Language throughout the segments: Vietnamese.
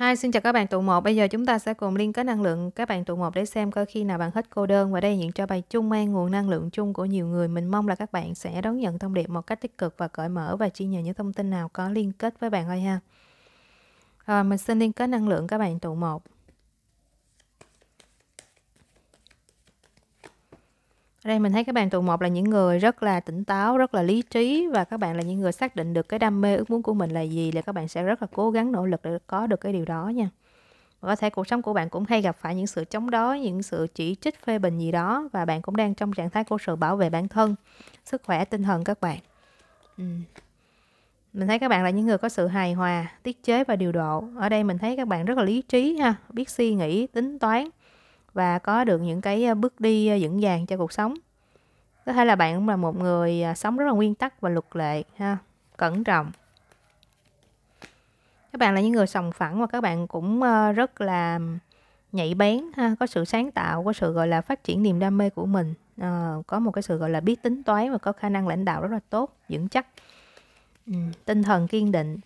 Hi, xin chào các bạn tụ một Bây giờ chúng ta sẽ cùng liên kết năng lượng các bạn tụ một để xem coi khi nào bạn hết cô đơn và đây hiện cho bài chung mang nguồn năng lượng chung của nhiều người. Mình mong là các bạn sẽ đón nhận thông điệp một cách tích cực và cởi mở và chia sẻ những thông tin nào có liên kết với bạn thôi ha. Rồi, mình xin liên kết năng lượng các bạn tụ một đây mình thấy các bạn tuần một là những người rất là tỉnh táo rất là lý trí và các bạn là những người xác định được cái đam mê ước muốn của mình là gì là các bạn sẽ rất là cố gắng nỗ lực để có được cái điều đó nha và có thể cuộc sống của bạn cũng hay gặp phải những sự chống đối những sự chỉ trích phê bình gì đó và bạn cũng đang trong trạng thái của sự bảo vệ bản thân sức khỏe tinh thần các bạn ừ. mình thấy các bạn là những người có sự hài hòa tiết chế và điều độ ở đây mình thấy các bạn rất là lý trí ha biết suy nghĩ tính toán và có được những cái ờ, bước đi vững ờ, vàng cho cuộc sống có thể là bạn cũng là một người ờ, sống rất là nguyên tắc và luật lệ ha cẩn trọng các bạn là những người sòng phẳng và các bạn cũng rất là nhạy bén ha có sự sáng tạo có sự gọi là phát triển niềm đam mê của mình à, có một cái sự gọi là biết tính toán và có khả năng lãnh đạo rất là tốt vững chắc ừ, tinh thần kiên định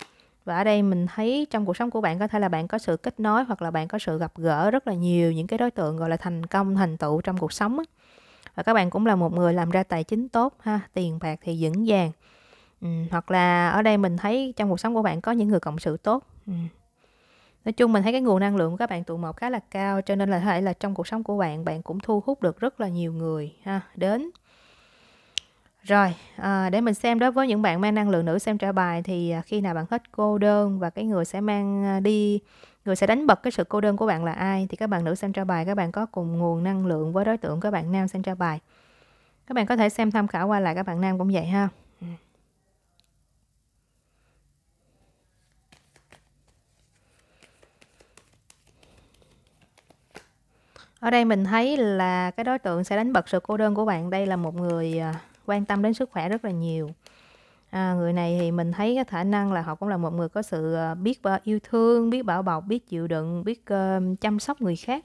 và ở đây mình thấy trong cuộc sống của bạn có thể là bạn có sự kết nối hoặc là bạn có sự gặp gỡ rất là nhiều những cái đối tượng gọi là thành công thành tựu trong cuộc sống và các bạn cũng là một người làm ra tài chính tốt ha tiền bạc thì vững vàng ừ, hoặc là ở đây mình thấy trong cuộc sống của bạn có những người cộng sự tốt ừ. nói chung mình thấy cái nguồn năng lượng của các bạn tụ một khá là cao cho nên là thể là trong cuộc sống của bạn bạn cũng thu hút được rất là nhiều người ha đến rồi, à, để mình xem đối với những bạn mang năng lượng nữ xem trả bài thì ờ, khi nào bạn hết cô đơn và cái người sẽ mang ờ, đi người sẽ đánh bật cái sự cô đơn của bạn là ai thì các bạn nữ xem trả bài các bạn có cùng nguồn năng lượng với đối tượng các bạn nam xem trả bài. Các bạn có thể xem tham khảo qua lại các bạn nam cũng vậy ha. Ừ. Ở đây mình thấy là cái đối tượng sẽ đánh bật sự cô đơn của bạn đây là một người quan tâm đến sức khỏe rất là nhiều à, người này thì mình thấy cái khả năng là họ cũng là một người có sự ờ, biết yêu thương biết bảo bọc biết chịu đựng biết uh, chăm sóc người khác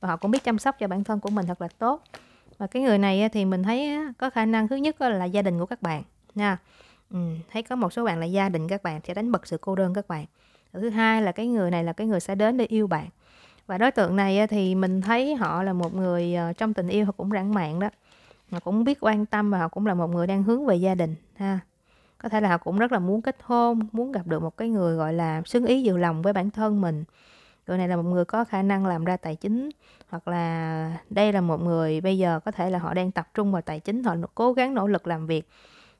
và họ cũng biết chăm sóc cho bản thân của mình thật là tốt và cái người này thì mình thấy có khả năng thứ nhất là gia đình của các bạn nha ừ, thấy có một số bạn là gia đình các bạn sẽ đánh bật sự cô đơn các bạn thứ hai là cái người này là cái người sẽ đến để yêu bạn và đối tượng này thì mình thấy họ là một người ờ, trong tình yêu họ cũng lãng mạn đó họ cũng biết quan tâm và họ cũng là một người đang hướng về gia đình ha có thể là họ cũng rất là muốn kết hôn muốn gặp được một cái người gọi là xứng ý vừa lòng với bản thân mình người này là một người có khả năng làm ra tài chính hoặc là đây là một người bây giờ có thể là họ đang tập trung vào tài chính họ cố gắng nỗ lực làm việc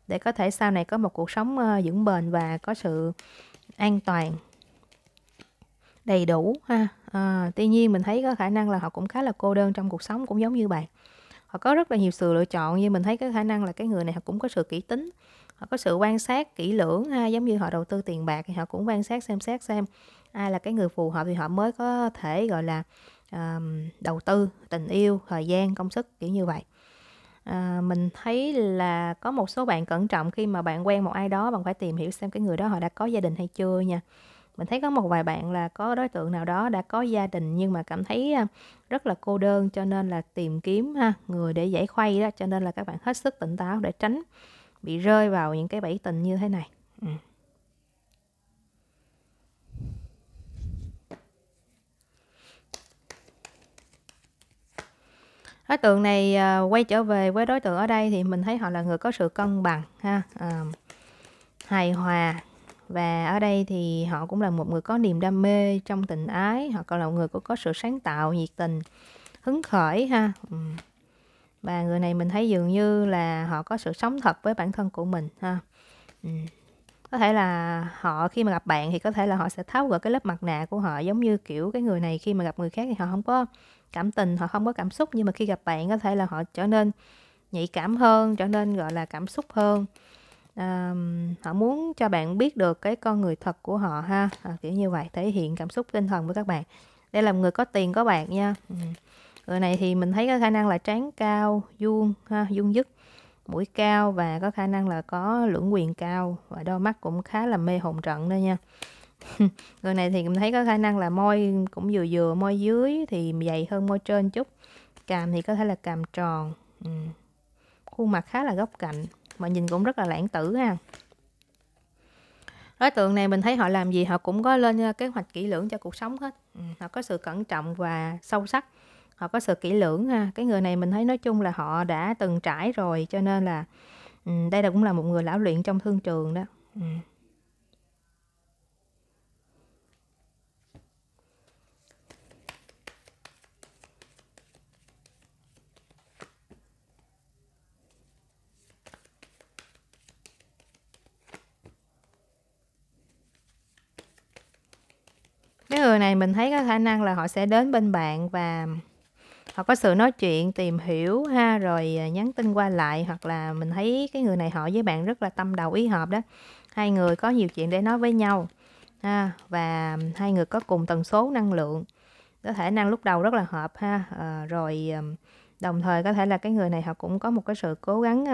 để có thể sau này có một cuộc sống ờ, vững bền và có sự an toàn đầy đủ ha à, tuy nhiên mình thấy có khả năng là họ cũng khá là cô đơn trong cuộc sống cũng giống như bạn họ có rất là nhiều sự lựa chọn như mình thấy cái khả năng là cái người này họ cũng có sự kỹ tính họ có sự quan sát kỹ lưỡng ha giống như họ đầu tư tiền bạc thì họ cũng quan sát xem xét xem ai là cái người phù hợp thì họ mới có thể gọi là um, đầu tư tình yêu thời gian công sức kiểu như vậy à, mình thấy là có một số bạn cẩn trọng khi mà bạn quen một ai đó bạn phải tìm hiểu xem cái người đó họ đã có gia đình hay chưa nha mình thấy có một vài bạn là có đối tượng nào đó đã có gia đình nhưng mà cảm thấy à, rất là cô đơn cho nên là tìm kiếm ha người để giải khuây đó cho nên là các bạn hết sức tỉnh táo để tránh bị rơi vào những cái bẫy tình như thế này ừ. đối tượng này à, quay trở về với đối tượng ở đây thì mình thấy họ là người có sự cân bằng ha à, hài hòa và ở đây thì họ cũng là một người có niềm đam mê trong tình ái họ còn là một người cũng có sự sáng tạo nhiệt tình hứng khởi ha ừ. và người này mình thấy dường như là họ có sự sống thật với bản thân của mình ha ừ. có thể là họ khi mà gặp bạn thì có thể là họ sẽ tháo gỡ cái lớp mặt nạ của họ giống như kiểu cái người này khi mà gặp người khác thì họ không có cảm tình họ không có cảm xúc nhưng mà khi gặp bạn có thể là họ trở nên nhạy cảm hơn trở nên gọi là cảm xúc hơn à, họ muốn cho bạn biết được cái con người thật của họ ha à, kiểu như vậy thể hiện cảm xúc tinh thần với các bạn đây là một người có tiền có bạn nha ừ. người này thì mình thấy có khả năng là trán cao vuông ha vuông dứt mũi cao và có khả năng là có lưỡng quyền cao và đôi mắt cũng khá là mê hồn trận đó nha người này thì mình thấy có khả năng là môi cũng vừa vừa môi dưới thì dày hơn môi trên chút càm thì có thể là càm tròn ừ. khuôn mặt khá là góc cạnh mà nhìn cũng rất là lãng tử ha đối tượng này mình thấy họ làm gì họ cũng có lên ờ, kế hoạch kỹ lưỡng cho cuộc sống hết ừ, họ có sự cẩn trọng và sâu sắc họ có sự kỹ lưỡng ha cái người này mình thấy nói chung là họ đã từng trải rồi cho nên là ừ, đây là cũng là một người lão luyện trong thương trường đó ừ. Mấy người này mình thấy có khả năng là họ sẽ đến bên bạn và họ có sự nói chuyện tìm hiểu ha rồi à, nhắn tin qua lại hoặc là mình thấy cái người này họ với bạn rất là tâm đầu ý hợp đó hai người có nhiều chuyện để nói với nhau ha và hai người có cùng tần số năng lượng có thể năng lúc đầu rất là hợp ha ờ, à, rồi đồng thời có thể là cái người này họ cũng có một cái sự cố gắng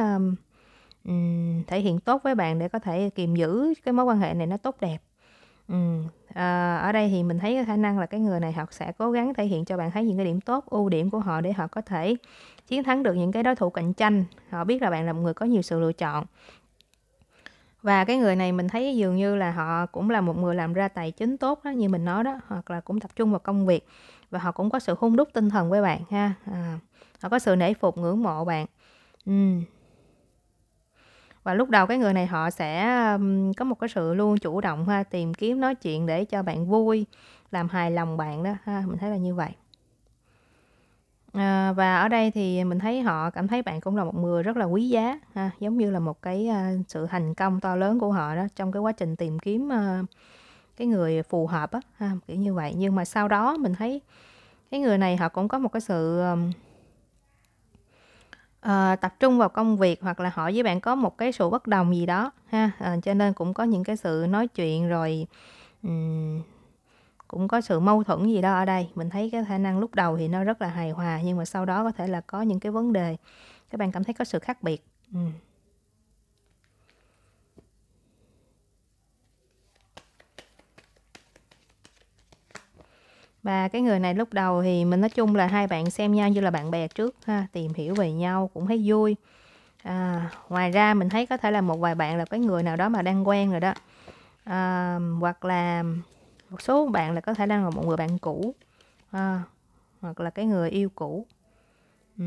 um, thể hiện tốt với bạn để có thể kiềm giữ cái mối quan hệ này nó tốt đẹp Ừm, à, ở đây thì mình thấy cái khả năng là cái người này họ sẽ cố gắng thể hiện cho bạn thấy những cái điểm tốt, ưu điểm của họ để họ có thể chiến thắng được những cái đối thủ cạnh tranh. Họ biết là bạn là một người có nhiều sự lựa chọn. Và cái người này mình thấy dường như là họ cũng là một người làm ra tài chính tốt đó, như mình nói đó, hoặc là cũng tập trung vào công việc và họ cũng có sự hung đúc tinh thần với bạn ha. À, họ có sự nể phục, ngưỡng mộ bạn. Ừm và lúc đầu cái người này họ sẽ có một cái sự luôn chủ động ha tìm kiếm nói chuyện để cho bạn vui làm hài lòng bạn đó ha mình thấy là như vậy à, và ở đây thì mình thấy họ cảm thấy bạn cũng là một người rất là quý giá ha giống như là một cái à, sự thành công to lớn của họ đó trong cái quá trình tìm kiếm à, cái người phù hợp á ha kiểu như vậy nhưng mà sau đó mình thấy cái người này họ cũng có một cái sự uh, tập trung vào công việc hoặc là họ với bạn có một cái sự bất đồng gì đó ha uh, cho nên cũng có những cái sự nói chuyện rồi um, cũng có sự mâu thuẫn gì đó ở đây mình thấy cái khả năng lúc đầu thì nó rất là hài hòa nhưng mà sau đó có thể là có những cái vấn đề các bạn cảm thấy có sự khác biệt um. và cái người này lúc đầu thì mình nói chung là hai bạn xem nhau như là bạn bè trước ha tìm hiểu về nhau cũng thấy vui à, ngoài ra mình thấy có thể là một vài bạn là cái người nào đó mà đang quen rồi đó à, hoặc là một số bạn là có thể đang là một người bạn cũ à, hoặc là cái người yêu cũ ừ.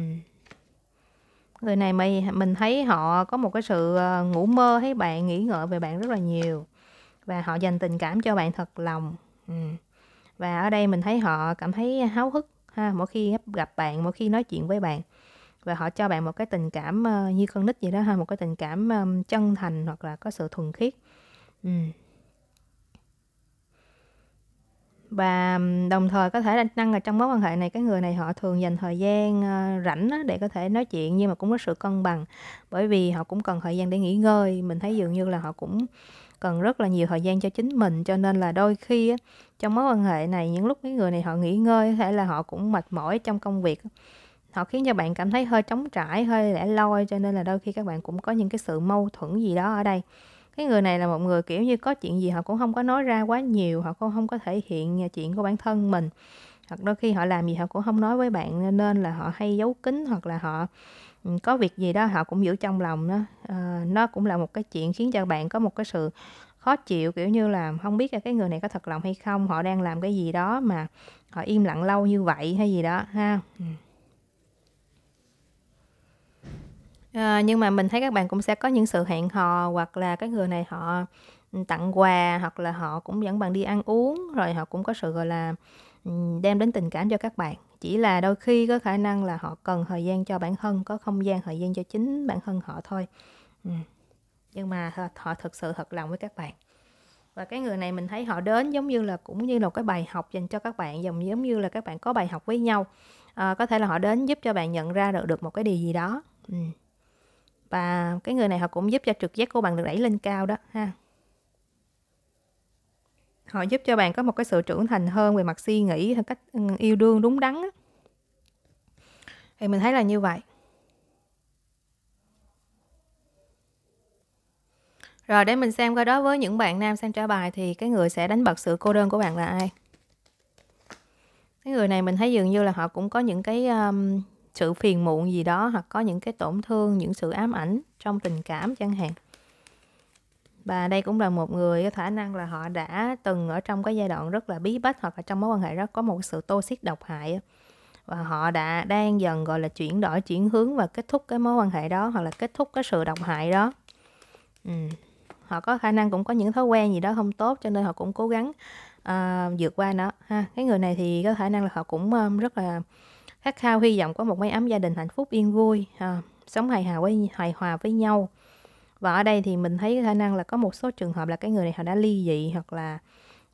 người này mình mình thấy họ có một cái sự ờ, ngủ mơ thấy bạn nghĩ ngợi về bạn rất là nhiều và họ dành tình cảm cho bạn thật lòng ừ và ở đây mình thấy họ cảm thấy háo hức ha mỗi khi gặp bạn mỗi khi nói chuyện với bạn và họ cho bạn một cái tình cảm ờ, như con nít vậy đó ha một cái tình cảm chân thành hoặc là có sự thuần khiết và đồng thời có thể là năng ở trong mối quan hệ này cái người này họ thường dành thời gian ờ, rảnh để có thể nói chuyện nhưng mà cũng có sự cân bằng bởi vì họ cũng cần thời gian để nghỉ ngơi mình thấy dường như là họ cũng cần rất là nhiều thời gian cho chính mình cho nên là đôi khi trong mối quan hệ này những lúc cái người này họ nghỉ ngơi có thể là họ cũng mệt mỏi trong công việc họ khiến cho bạn cảm thấy hơi trống trải hơi lẻ loi cho nên là đôi khi các bạn cũng có những cái sự mâu thuẫn gì đó ở đây cái người này là một người kiểu như có chuyện gì họ cũng không có nói ra quá nhiều họ cũng không có thể hiện chuyện của bản thân mình hoặc đôi khi họ làm gì họ cũng không nói với bạn nên là họ hay giấu kín hoặc là họ Ừ, có việc gì đó họ cũng giữ trong lòng đó à, nó cũng là một cái chuyện khiến cho bạn có một cái sự khó chịu kiểu như là không biết là cái người này có thật lòng hay không họ đang làm cái gì đó mà họ im lặng lâu như vậy hay gì đó ha à, nhưng mà mình thấy các bạn cũng sẽ có những sự hẹn hò hoặc là cái người này họ ừ, tặng quà hoặc là họ cũng dẫn bạn đi ăn uống rồi họ cũng có sự gọi là đem đến tình cảm cho các bạn chỉ là đôi khi có khả năng là họ cần thời gian cho bản thân có không gian thời gian cho chính bản thân họ thôi ừ. nhưng mà họ, họ thực sự thật lòng với các bạn và cái người này mình thấy họ đến giống như là cũng như là một cái bài học dành cho các bạn giống giống như là các bạn có bài học với nhau à, có thể là họ đến giúp cho bạn nhận ra được được một cái điều gì đó ừ. và cái người này họ cũng giúp cho trực giác của bạn được đẩy lên cao đó ha họ giúp cho bạn có một cái sự trưởng thành hơn về mặt suy nghĩ theo cách ừ, yêu đương đúng đắn thì mình thấy là như vậy Rồi để mình xem coi đó với những bạn nam sang trả bài thì cái người sẽ đánh bật sự cô đơn của bạn là ai? Cái người này mình thấy dường như là họ cũng có những cái um, sự phiền muộn gì đó hoặc có những cái tổn thương, những sự ám ảnh trong tình cảm chẳng hạn và đây cũng là một người có khả năng là họ đã từng ở trong cái giai đoạn rất là bí bách hoặc là trong mối quan hệ đó có một sự tô xiết độc hại và họ đã đang dần gọi là chuyển đổi chuyển hướng và kết thúc cái mối quan hệ đó hoặc là kết thúc cái sự độc hại đó ừ. họ có khả năng cũng có những thói quen gì đó không tốt cho nên họ cũng cố gắng uh, vượt qua nó ha cái người này thì có khả năng là họ cũng um, rất là khát khao hy vọng có một mái ấm gia đình hạnh phúc yên vui ha. Ờ, sống hài hòa với hài hòa với nhau và ở đây thì mình thấy khả năng là có một số trường hợp là cái người này họ đã ly dị hoặc là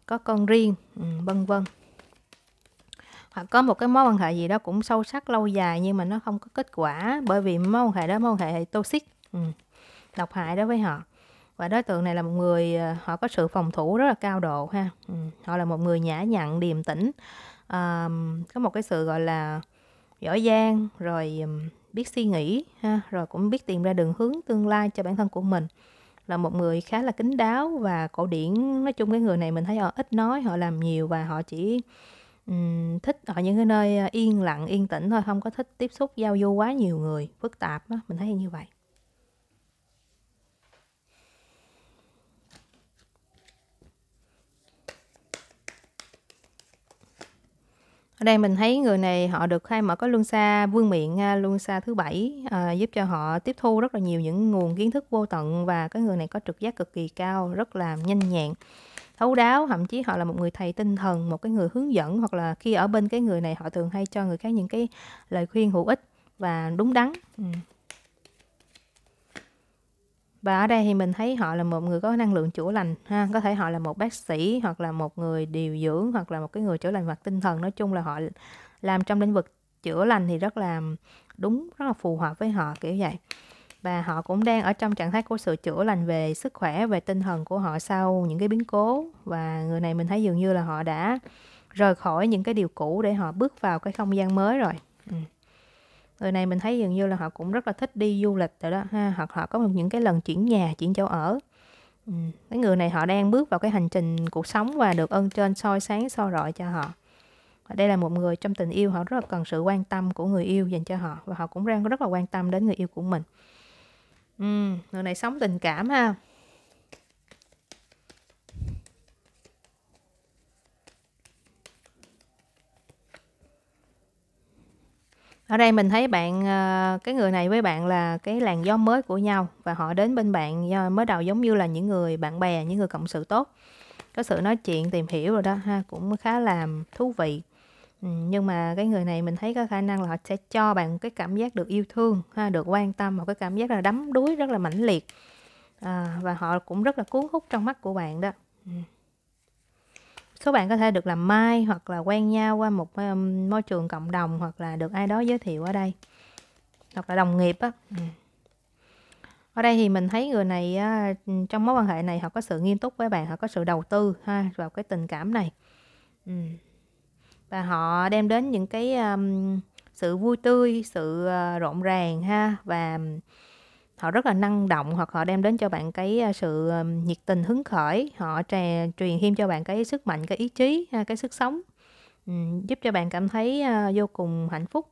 có con riêng ừ, vân vân hoặc có một cái mối quan hệ gì đó cũng sâu sắc lâu dài nhưng mà nó không có kết quả bởi vì mối quan hệ đó mối quan hệ toxic ừ, độc hại đối với họ và đối tượng này là một người ờ, họ có sự phòng thủ rất là cao độ ha ừ, họ là một người nhã nhặn điềm tĩnh à, có một cái sự gọi là giỏi giang rồi biết suy nghĩ ha rồi cũng biết tìm ra đường hướng tương lai cho bản thân của mình là một người khá là kín đáo và cổ điển nói chung cái người này mình thấy họ ít nói họ làm nhiều và họ chỉ um, thích ở những cái nơi à, yên lặng yên tĩnh thôi không có thích tiếp xúc giao du quá nhiều người phức tạp đó. mình thấy như vậy ở đây mình thấy người này họ được khai mở có luân xa vương miện à, luân xa thứ bảy à, giúp cho họ tiếp thu rất là nhiều những nguồn kiến thức vô tận và cái người này có trực giác cực kỳ cao rất là nhanh nhẹn thấu đáo thậm chí họ là một người thầy tinh thần một cái người hướng dẫn hoặc là khi ở bên cái người này họ thường hay cho người khác những cái lời khuyên hữu ích và đúng đắn ừ và ở đây thì mình thấy họ là một người có năng lượng chữa lành ha có thể họ là một bác sĩ hoặc là một người điều dưỡng hoặc là một cái người chữa lành mặt tinh thần nói chung là họ làm trong lĩnh vực chữa lành thì rất là đúng rất là phù hợp với họ kiểu vậy và họ cũng đang ở trong trạng thái của sự chữa lành về sức khỏe về tinh thần của họ sau những cái biến cố và người này mình thấy dường như là họ đã rời khỏi những cái điều cũ để họ bước vào cái không gian mới rồi ừ người này mình thấy dường như là họ cũng rất là thích đi du lịch rồi đó ha hoặc họ có những cái lần chuyển nhà chuyển chỗ ở ừ. cái người này họ đang bước vào cái hành trình cuộc sống và được ơn trên soi sáng soi rọi cho họ và đây là một người trong tình yêu họ rất là cần sự quan tâm của người yêu dành cho họ và họ cũng đang rất là quan tâm đến người yêu của mình ừ, người này sống tình cảm ha ở đây mình thấy bạn ờ, cái người này với bạn là cái làn gió mới của nhau và họ đến bên bạn mới đầu giống như là những người bạn bè những người cộng sự tốt có sự nói chuyện tìm hiểu rồi đó ha cũng khá là thú vị ừ, nhưng mà cái người này mình thấy có khả năng là họ sẽ cho bạn cái cảm giác được yêu thương ha được quan tâm một cái cảm giác là đắm đuối rất là mãnh liệt à, và họ cũng rất là cuốn hút trong mắt của bạn đó ừ các bạn có thể được làm mai hoặc là quen nhau qua một um, môi trường cộng đồng hoặc là được ai đó giới thiệu ở đây. Hoặc là đồng nghiệp á. Ừ. Ở đây thì mình thấy người này trong mối quan hệ này họ có sự nghiêm túc với bạn, họ có sự đầu tư ha vào cái tình cảm này. Ừ. Và họ đem đến những cái um, sự vui tươi, sự ờ, rộn ràng ha và họ rất là năng động hoặc họ đem đến cho bạn cái à, sự ờ, nhiệt tình hứng khởi họ trè, truyền thêm cho bạn cái sức mạnh cái ý chí à, cái sức sống giúp cho bạn cảm thấy à, vô cùng hạnh phúc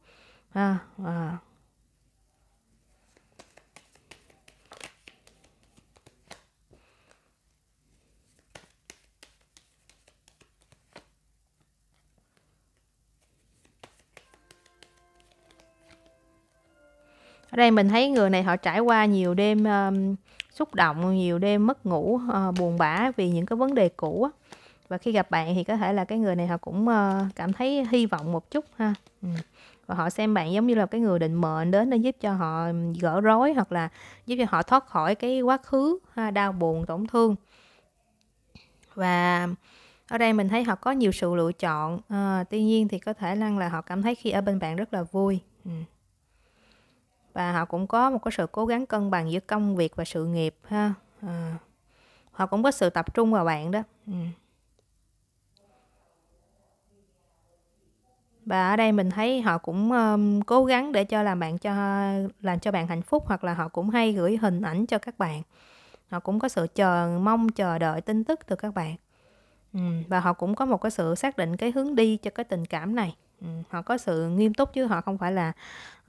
ở đây mình thấy người này họ trải qua nhiều đêm um, xúc động nhiều đêm mất ngủ uh, buồn bã vì những cái vấn đề cũ á. và khi gặp bạn thì có thể là cái người này họ cũng uh, cảm thấy hy vọng một chút ha ừ. và họ xem bạn giống như là cái người định mệnh đến để giúp cho họ gỡ rối hoặc là giúp cho họ thoát khỏi cái quá khứ ha, đau buồn tổn thương và ở đây mình thấy họ có nhiều sự lựa chọn à, tuy nhiên thì có thể năng là họ cảm thấy khi ở bên bạn rất là vui ừ và họ cũng có một cái sự cố gắng cân bằng giữa công việc và sự nghiệp ha à, họ cũng có sự tập trung vào bạn đó ừ. và ở đây mình thấy họ cũng um, cố gắng để cho làm bạn cho làm cho bạn hạnh phúc hoặc là họ cũng hay gửi hình ảnh cho các bạn họ cũng có sự chờ mong chờ đợi tin tức từ các bạn ừ. và họ cũng có một cái sự xác định cái hướng đi cho cái tình cảm này họ có sự nghiêm túc chứ họ không phải là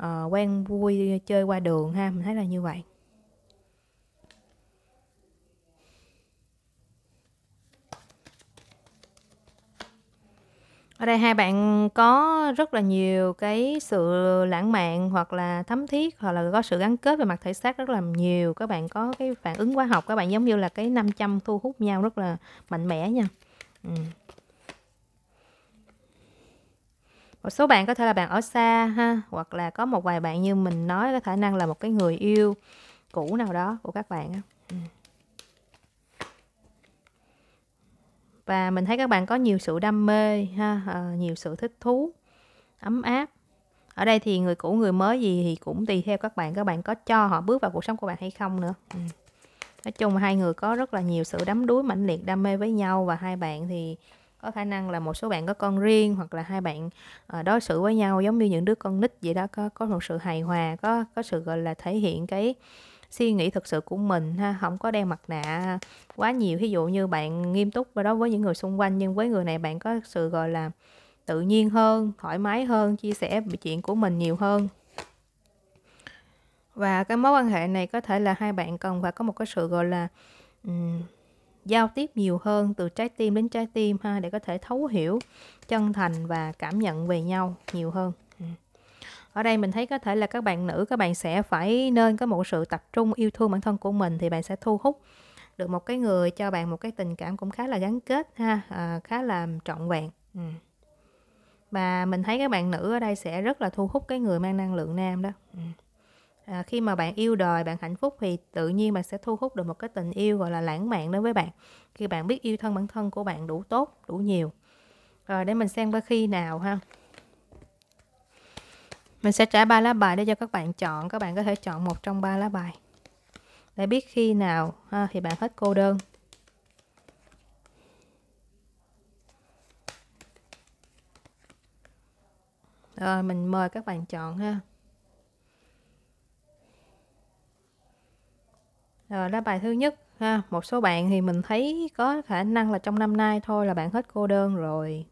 uh, quen vui chơi qua đường ha mình thấy là như vậy ở đây hai bạn có rất là nhiều cái sự lãng mạn hoặc là thấm thiết hoặc là có sự gắn kết về mặt thể xác rất là nhiều các bạn có cái phản ứng hóa học các bạn giống như là cái 500 thu hút nhau rất là mạnh mẽ nha ừ. một số bạn có thể là bạn ở xa ha hoặc là có một vài bạn như mình nói có khả năng là một cái người yêu cũ nào đó của các bạn ừ. và mình thấy các bạn có nhiều sự đam mê ha ờ, nhiều sự thích thú ấm áp ở đây thì người cũ người mới gì thì cũng tùy theo các bạn các bạn có cho họ bước vào cuộc sống của bạn hay không nữa ừ. nói chung hai người có rất là nhiều sự đắm đuối mãnh liệt đam mê với nhau và hai bạn thì có khả năng là một số bạn có con riêng hoặc là hai bạn ờ, đối xử với nhau giống như những đứa con nít vậy đó có có một sự hài hòa có có sự gọi là thể hiện cái suy nghĩ thực sự của mình ha không có đeo mặt nạ quá nhiều ví dụ như bạn nghiêm túc và đối với những người xung quanh nhưng với người này bạn có sự gọi là tự nhiên hơn thoải mái hơn chia sẻ chuyện của mình nhiều hơn và cái mối quan hệ này có thể là hai bạn cần phải có một cái sự gọi là um, giao tiếp nhiều hơn từ trái tim đến trái tim ha để có thể thấu hiểu chân thành và cảm nhận về nhau nhiều hơn ừ. ở đây mình thấy có thể là các bạn nữ các bạn sẽ phải nên có một sự tập trung yêu thương bản thân của mình thì bạn sẽ thu hút được một cái người cho bạn một cái tình cảm cũng khá là gắn kết ha à, khá là trọn vẹn ừ. và mình thấy các bạn nữ ở đây sẽ rất là thu hút cái người mang năng lượng nam đó ừ à, khi mà bạn yêu đời bạn hạnh phúc thì tự nhiên bạn sẽ thu hút được một cái tình yêu gọi là lãng mạn đối với bạn khi bạn biết yêu thân bản thân của bạn đủ tốt đủ nhiều rồi để mình xem với khi nào ha mình sẽ trả ba lá bài để cho các bạn chọn các bạn có thể chọn một trong ba lá bài để biết khi nào ha, thì bạn hết cô đơn rồi mình mời các bạn chọn ha rồi đó bài thứ nhất ha một số bạn thì mình thấy có khả năng là trong năm nay thôi là bạn hết cô đơn rồi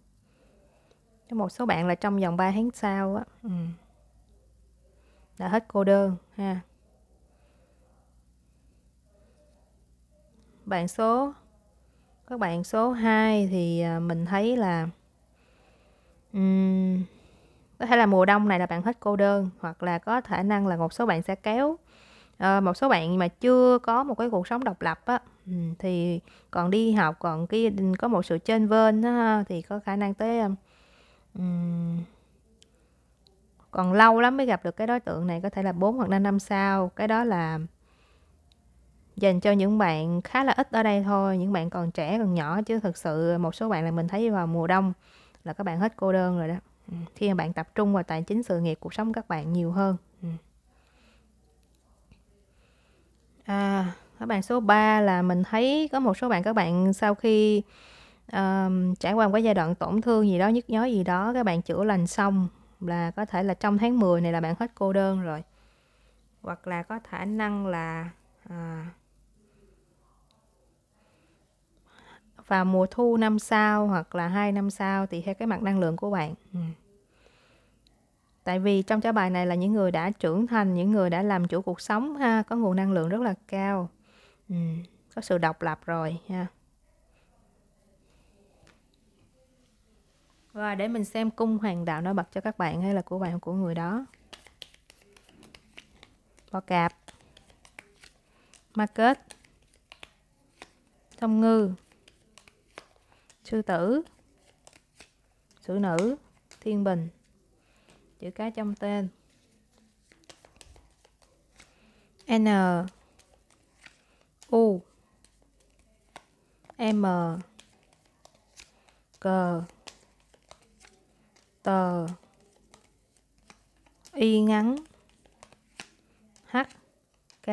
có một số bạn là trong vòng 3 tháng sau á ừ. đã hết cô đơn ha bạn số các bạn số 2 thì à, mình thấy là um, có thể là mùa đông này là bạn hết cô đơn hoặc là có khả năng là một số bạn sẽ kéo Ờ, một số bạn mà chưa có một cái cuộc sống độc lập á ừ, thì còn đi học, còn cái có một sự trên vên á thì có khả năng tới, ừm, còn lâu lắm mới gặp được cái đối tượng này, có thể là 4 hoặc 5 năm sau. Cái đó là dành cho những bạn khá là ít ở đây thôi, những bạn còn trẻ, còn nhỏ chứ thực sự một số bạn là mình thấy vào mùa đông là các bạn hết cô đơn rồi đó. Ừ, khi mà bạn tập trung vào tài chính, sự nghiệp, cuộc sống các bạn nhiều hơn. À, ở bàn số 3 là mình thấy có một số bạn các bạn sau khi um, trải qua một cái giai đoạn tổn thương gì đó, nhức nhói gì đó, các bạn chữa lành xong là có thể là trong tháng 10 này là bạn hết cô đơn rồi. Hoặc là có khả năng là à, vào mùa thu năm sau hoặc là hai năm sau thì theo cái mặt năng lượng của bạn. Ừ tại vì trong trả bài này là những người đã trưởng thành những người đã làm chủ cuộc sống ha có nguồn năng lượng rất là cao ừ, có sự độc lập rồi ha và để mình xem cung hoàng đạo nó bật cho các bạn hay là của bạn của người đó bò cạp market thông ngư sư tử sử nữ thiên bình chữ cái trong tên N U M G T Y ngắn H K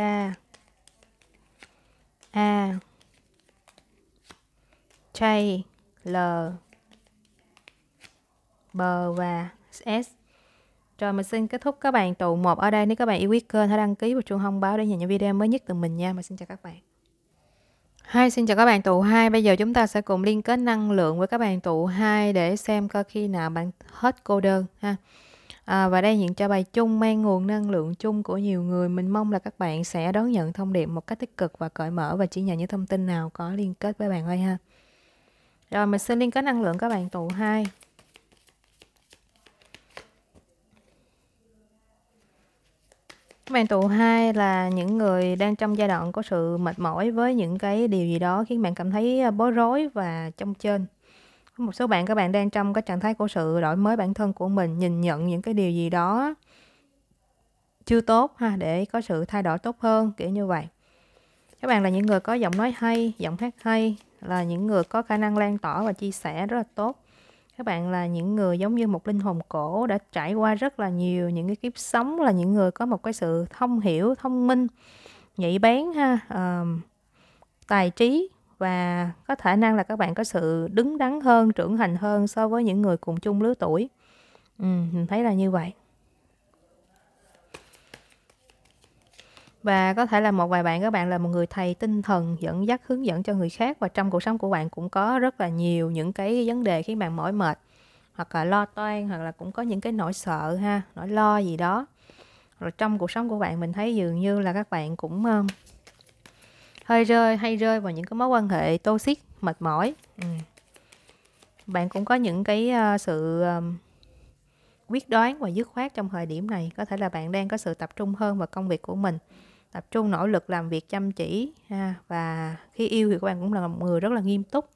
A J L B và S rồi mình xin kết thúc các bạn tụ một ở đây. Nếu các bạn yêu quý kênh hãy đăng ký và chuông thông báo để nhận những video mới nhất từ mình nha. Mình xin chào các bạn. hai xin chào các bạn tụ 2. Bây giờ chúng ta sẽ cùng liên kết năng lượng với các bạn tụ 2 để xem coi khi nào bạn hết cô đơn ha. À, và đây hiện cho bài chung mang nguồn năng lượng chung của nhiều người. Mình mong là các bạn sẽ đón nhận thông điệp một cách tích cực và cởi mở và chỉ nhận những thông tin nào có liên kết với bạn thôi ha. Rồi mình xin liên kết năng lượng các bạn tụ 2. bạn tù 2 là những người đang trong giai đoạn có sự mệt mỏi với những cái điều gì đó khiến bạn cảm thấy à, bối rối và trong trên. Có một số bạn các bạn đang trong cái trạng thái của sự đổi mới bản thân của mình, nhìn nhận những cái điều gì đó chưa tốt ha để có sự thay đổi tốt hơn kiểu như vậy. Các bạn là những người có giọng nói hay, giọng hát hay, là những người có khả năng lan tỏa và chia sẻ rất là tốt các bạn là những người giống như một linh hồn cổ đã trải qua rất là nhiều những cái kiếp sống là những người có một cái sự thông hiểu thông minh nhạy bén ha uh, tài trí và có khả năng là các bạn có sự đứng đắn hơn trưởng thành hơn so với những người cùng chung lứa tuổi ừ, mình thấy là như vậy và có thể là một vài bạn các bạn là một người thầy tinh thần dẫn dắt hướng dẫn cho người khác và trong cuộc sống của bạn cũng có rất là nhiều những cái vấn đề khiến bạn mỏi mệt hoặc là lo toan hoặc là cũng có những cái nỗi sợ ha nỗi lo gì đó rồi trong cuộc sống của bạn mình thấy dường như là các bạn cũng um, hơi rơi hay rơi vào những cái mối quan hệ tô xít mệt mỏi ừ. bạn cũng có những cái uh, sự um, quyết đoán và dứt khoát trong thời điểm này có thể là bạn đang có sự tập trung hơn vào công việc của mình tập trung nỗ lực làm việc chăm chỉ ha. và khi yêu thì các bạn cũng là một người rất là nghiêm túc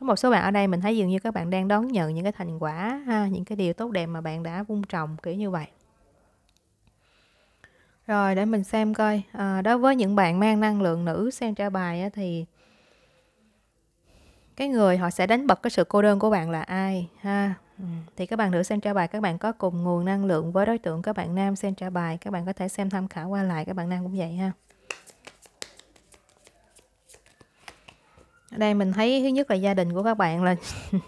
có một số bạn ở đây mình thấy dường như các bạn đang đón nhận những cái thành quả ha những cái điều tốt đẹp mà bạn đã vun trồng kiểu như vậy rồi để mình xem coi à, đối với những bạn mang năng lượng nữ xem trả bài á, thì cái người họ sẽ đánh bật cái sự cô đơn của bạn là ai ha Ừ. thì các bạn nữ xem trả bài các bạn có cùng nguồn năng lượng với đối tượng các bạn nam xem trả bài các bạn có thể xem tham khảo qua lại các bạn nam cũng vậy ha ở đây mình thấy thứ nhất là gia đình của các bạn là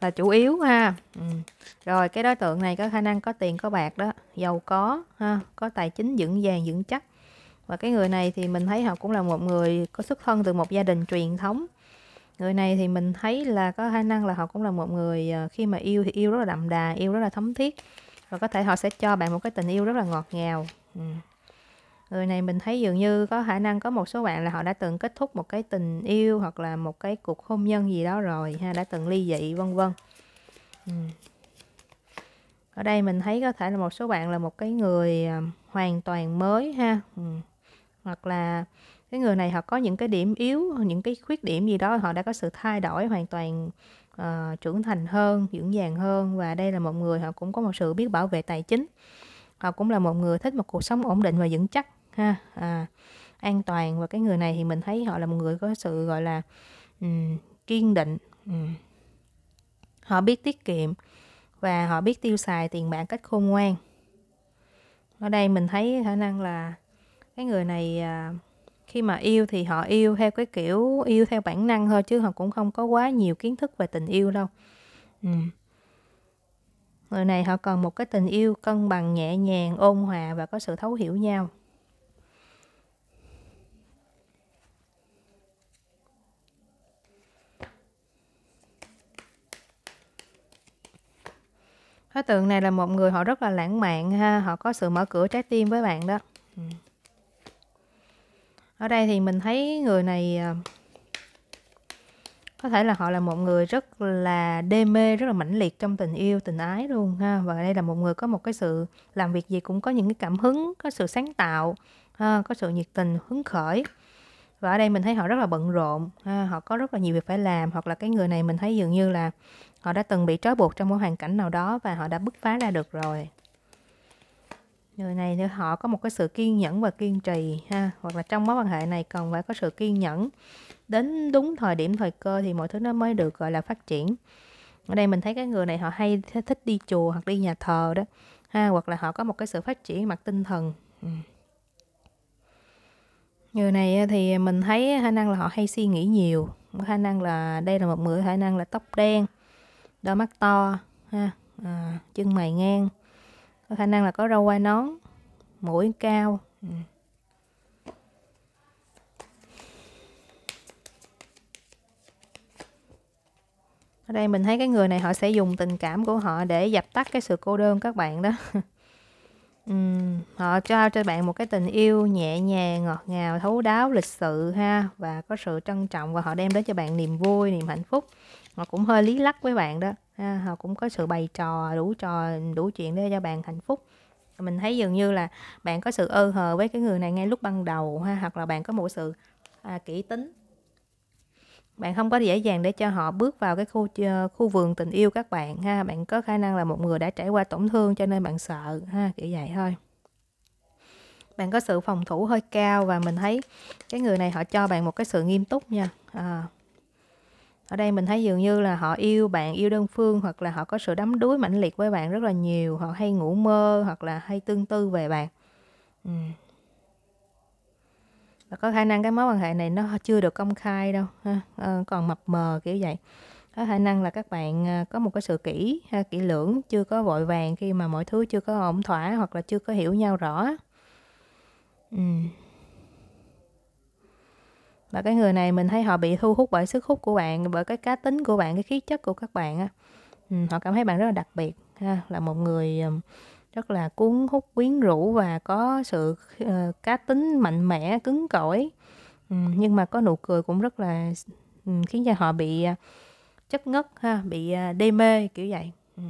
là chủ yếu ha ừ. rồi cái đối tượng này có khả năng có tiền có bạc đó giàu có ha có tài chính vững vàng vững chắc và cái người này thì mình thấy họ cũng là một người có xuất thân từ một gia đình truyền thống người này thì mình thấy là có khả năng là họ cũng là một người ờ, khi mà yêu thì yêu rất là đậm đà yêu rất là thấm thiết và có thể họ sẽ cho bạn một cái tình yêu rất là ngọt ngào ừ. người này mình thấy dường như có khả năng có một số bạn là họ đã từng kết thúc một cái tình yêu hoặc là một cái cuộc hôn nhân gì đó rồi ha đã từng ly dị vân vân ừ. ở đây mình thấy có thể là một số bạn là một cái người ờ, hoàn toàn mới ha ừ. hoặc là cái người này họ có những cái điểm yếu những cái khuyết điểm gì đó họ đã có sự thay đổi hoàn toàn uh, trưởng thành hơn dưỡng dàng hơn và đây là một người họ cũng có một sự biết bảo vệ tài chính họ cũng là một người thích một cuộc sống ổn định và vững chắc ha à, an toàn và cái người này thì mình thấy họ là một người có sự gọi là um, kiên định um. họ biết tiết kiệm và họ biết tiêu xài tiền bạc cách khôn ngoan ở đây mình thấy khả năng là cái người này uh, khi mà yêu thì họ yêu theo cái kiểu yêu theo bản năng thôi chứ họ cũng không có quá nhiều kiến thức về tình yêu đâu ừ. người này họ cần một cái tình yêu cân bằng nhẹ nhàng ôn hòa và có sự thấu hiểu nhau Đối tượng này là một người họ rất là lãng mạn ha, họ có sự mở cửa trái tim với bạn đó. Ừ ở đây thì mình thấy người này à, có thể là họ là một người rất là đê mê rất là mãnh liệt trong tình yêu tình ái luôn ha và đây là một người có một cái sự làm việc gì cũng có những cái cảm hứng có sự sáng tạo ha, có sự nhiệt tình hứng khởi và ở đây mình thấy họ rất là bận rộn ha, họ có rất là nhiều việc phải làm hoặc là cái người này mình thấy dường như là họ đã từng bị trói buộc trong một hoàn cảnh nào đó và họ đã bứt phá ra được rồi người này thì họ có một cái sự kiên nhẫn và kiên trì ha hoặc là trong mối quan hệ này cần phải có sự kiên nhẫn đến đúng thời điểm thời cơ thì mọi thứ nó mới được gọi là phát triển ở đây mình thấy cái người này họ hay thích đi chùa hoặc đi nhà thờ đó ha hoặc là họ có một cái sự phát triển mặt tinh thần ừ. người này ờ, thì mình thấy khả năng là họ hay suy nghĩ nhiều khả năng là đây là một người khả năng là tóc đen đôi mắt to ha à, chân mày ngang khả năng là có rau quai nón mũi cao ừ. ở đây mình thấy cái người này họ sẽ dùng tình cảm của họ để dập tắt cái sự cô đơn các bạn đó ừ, họ cho cho bạn một cái tình yêu nhẹ nhàng ngọt ngào thấu đáo lịch sự ha và có sự trân trọng và họ đem đến cho bạn niềm vui niềm hạnh phúc họ cũng hơi lý lắc với bạn đó ha, họ cũng có sự bày trò đủ trò đủ chuyện để cho bạn hạnh phúc mình thấy dường như là bạn có sự ơ hờ với cái người này ngay lúc ban đầu ha hoặc là bạn có một sự à, kỹ tính bạn không có dễ dàng để cho họ bước vào cái khu ờ, khu vườn tình yêu các bạn ha bạn có khả năng là một người đã trải qua tổn thương cho nên bạn sợ ha kiểu vậy thôi bạn có sự phòng thủ hơi cao và mình thấy cái người này họ cho bạn một cái sự nghiêm túc nha à, ở đây mình thấy dường như là họ yêu bạn yêu đơn phương hoặc là họ có sự đắm đuối mãnh liệt với bạn rất là nhiều họ hay ngủ mơ hoặc là hay tương tư về bạn và có khả năng cái mối quan hệ này nó chưa được công khai đâu ha. À, còn mập mờ kiểu vậy có khả năng là các bạn ờ, có một cái sự kỹ kỹ lưỡng chưa có vội vàng khi mà mọi thứ chưa có ổn thỏa hoặc là chưa có hiểu nhau rõ ừ và cái người này mình thấy họ bị thu hút bởi sức hút của bạn bởi cái cá tính của bạn cái khí chất của các bạn á ừ, họ cảm thấy bạn rất là đặc biệt ha là một người rất là cuốn hút quyến rũ và có sự ờ, cá tính mạnh mẽ cứng cỏi ừ, nhưng mà có nụ cười cũng rất là khiến cho họ bị ờ, chất ngất ha bị ờ, đê mê kiểu vậy ừ.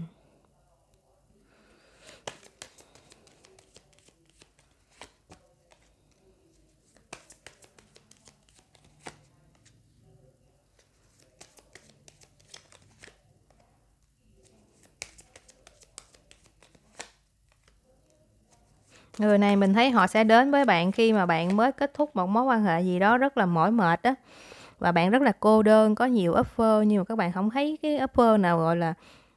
người này mình thấy họ sẽ đến với bạn khi mà bạn mới kết thúc một mối quan hệ gì đó rất là mỏi mệt á và bạn rất là cô đơn có nhiều offer nhưng mà các bạn không thấy cái offer nào gọi là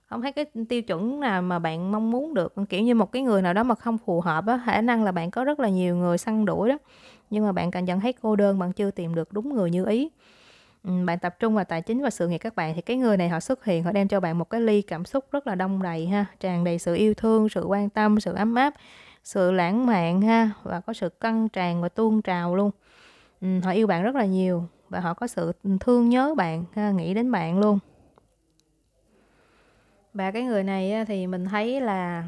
không thấy cái tiêu chuẩn nào mà bạn mong muốn được kiểu như một cái người nào đó mà không phù hợp á khả năng là bạn có rất là nhiều người săn đuổi đó nhưng mà bạn càng nhận thấy cô đơn bạn chưa tìm được đúng người như ý ừ, bạn tập trung vào tài chính và sự nghiệp các bạn thì cái người này họ xuất hiện họ đem cho bạn một cái ly cảm xúc rất là đông đầy ha tràn đầy sự yêu thương sự quan tâm sự ấm áp sự lãng mạn ha và có sự căng tràn và tuôn trào luôn ừ, họ yêu bạn rất là nhiều và họ có sự thương nhớ bạn ha, nghĩ đến bạn luôn và cái người này thì mình thấy là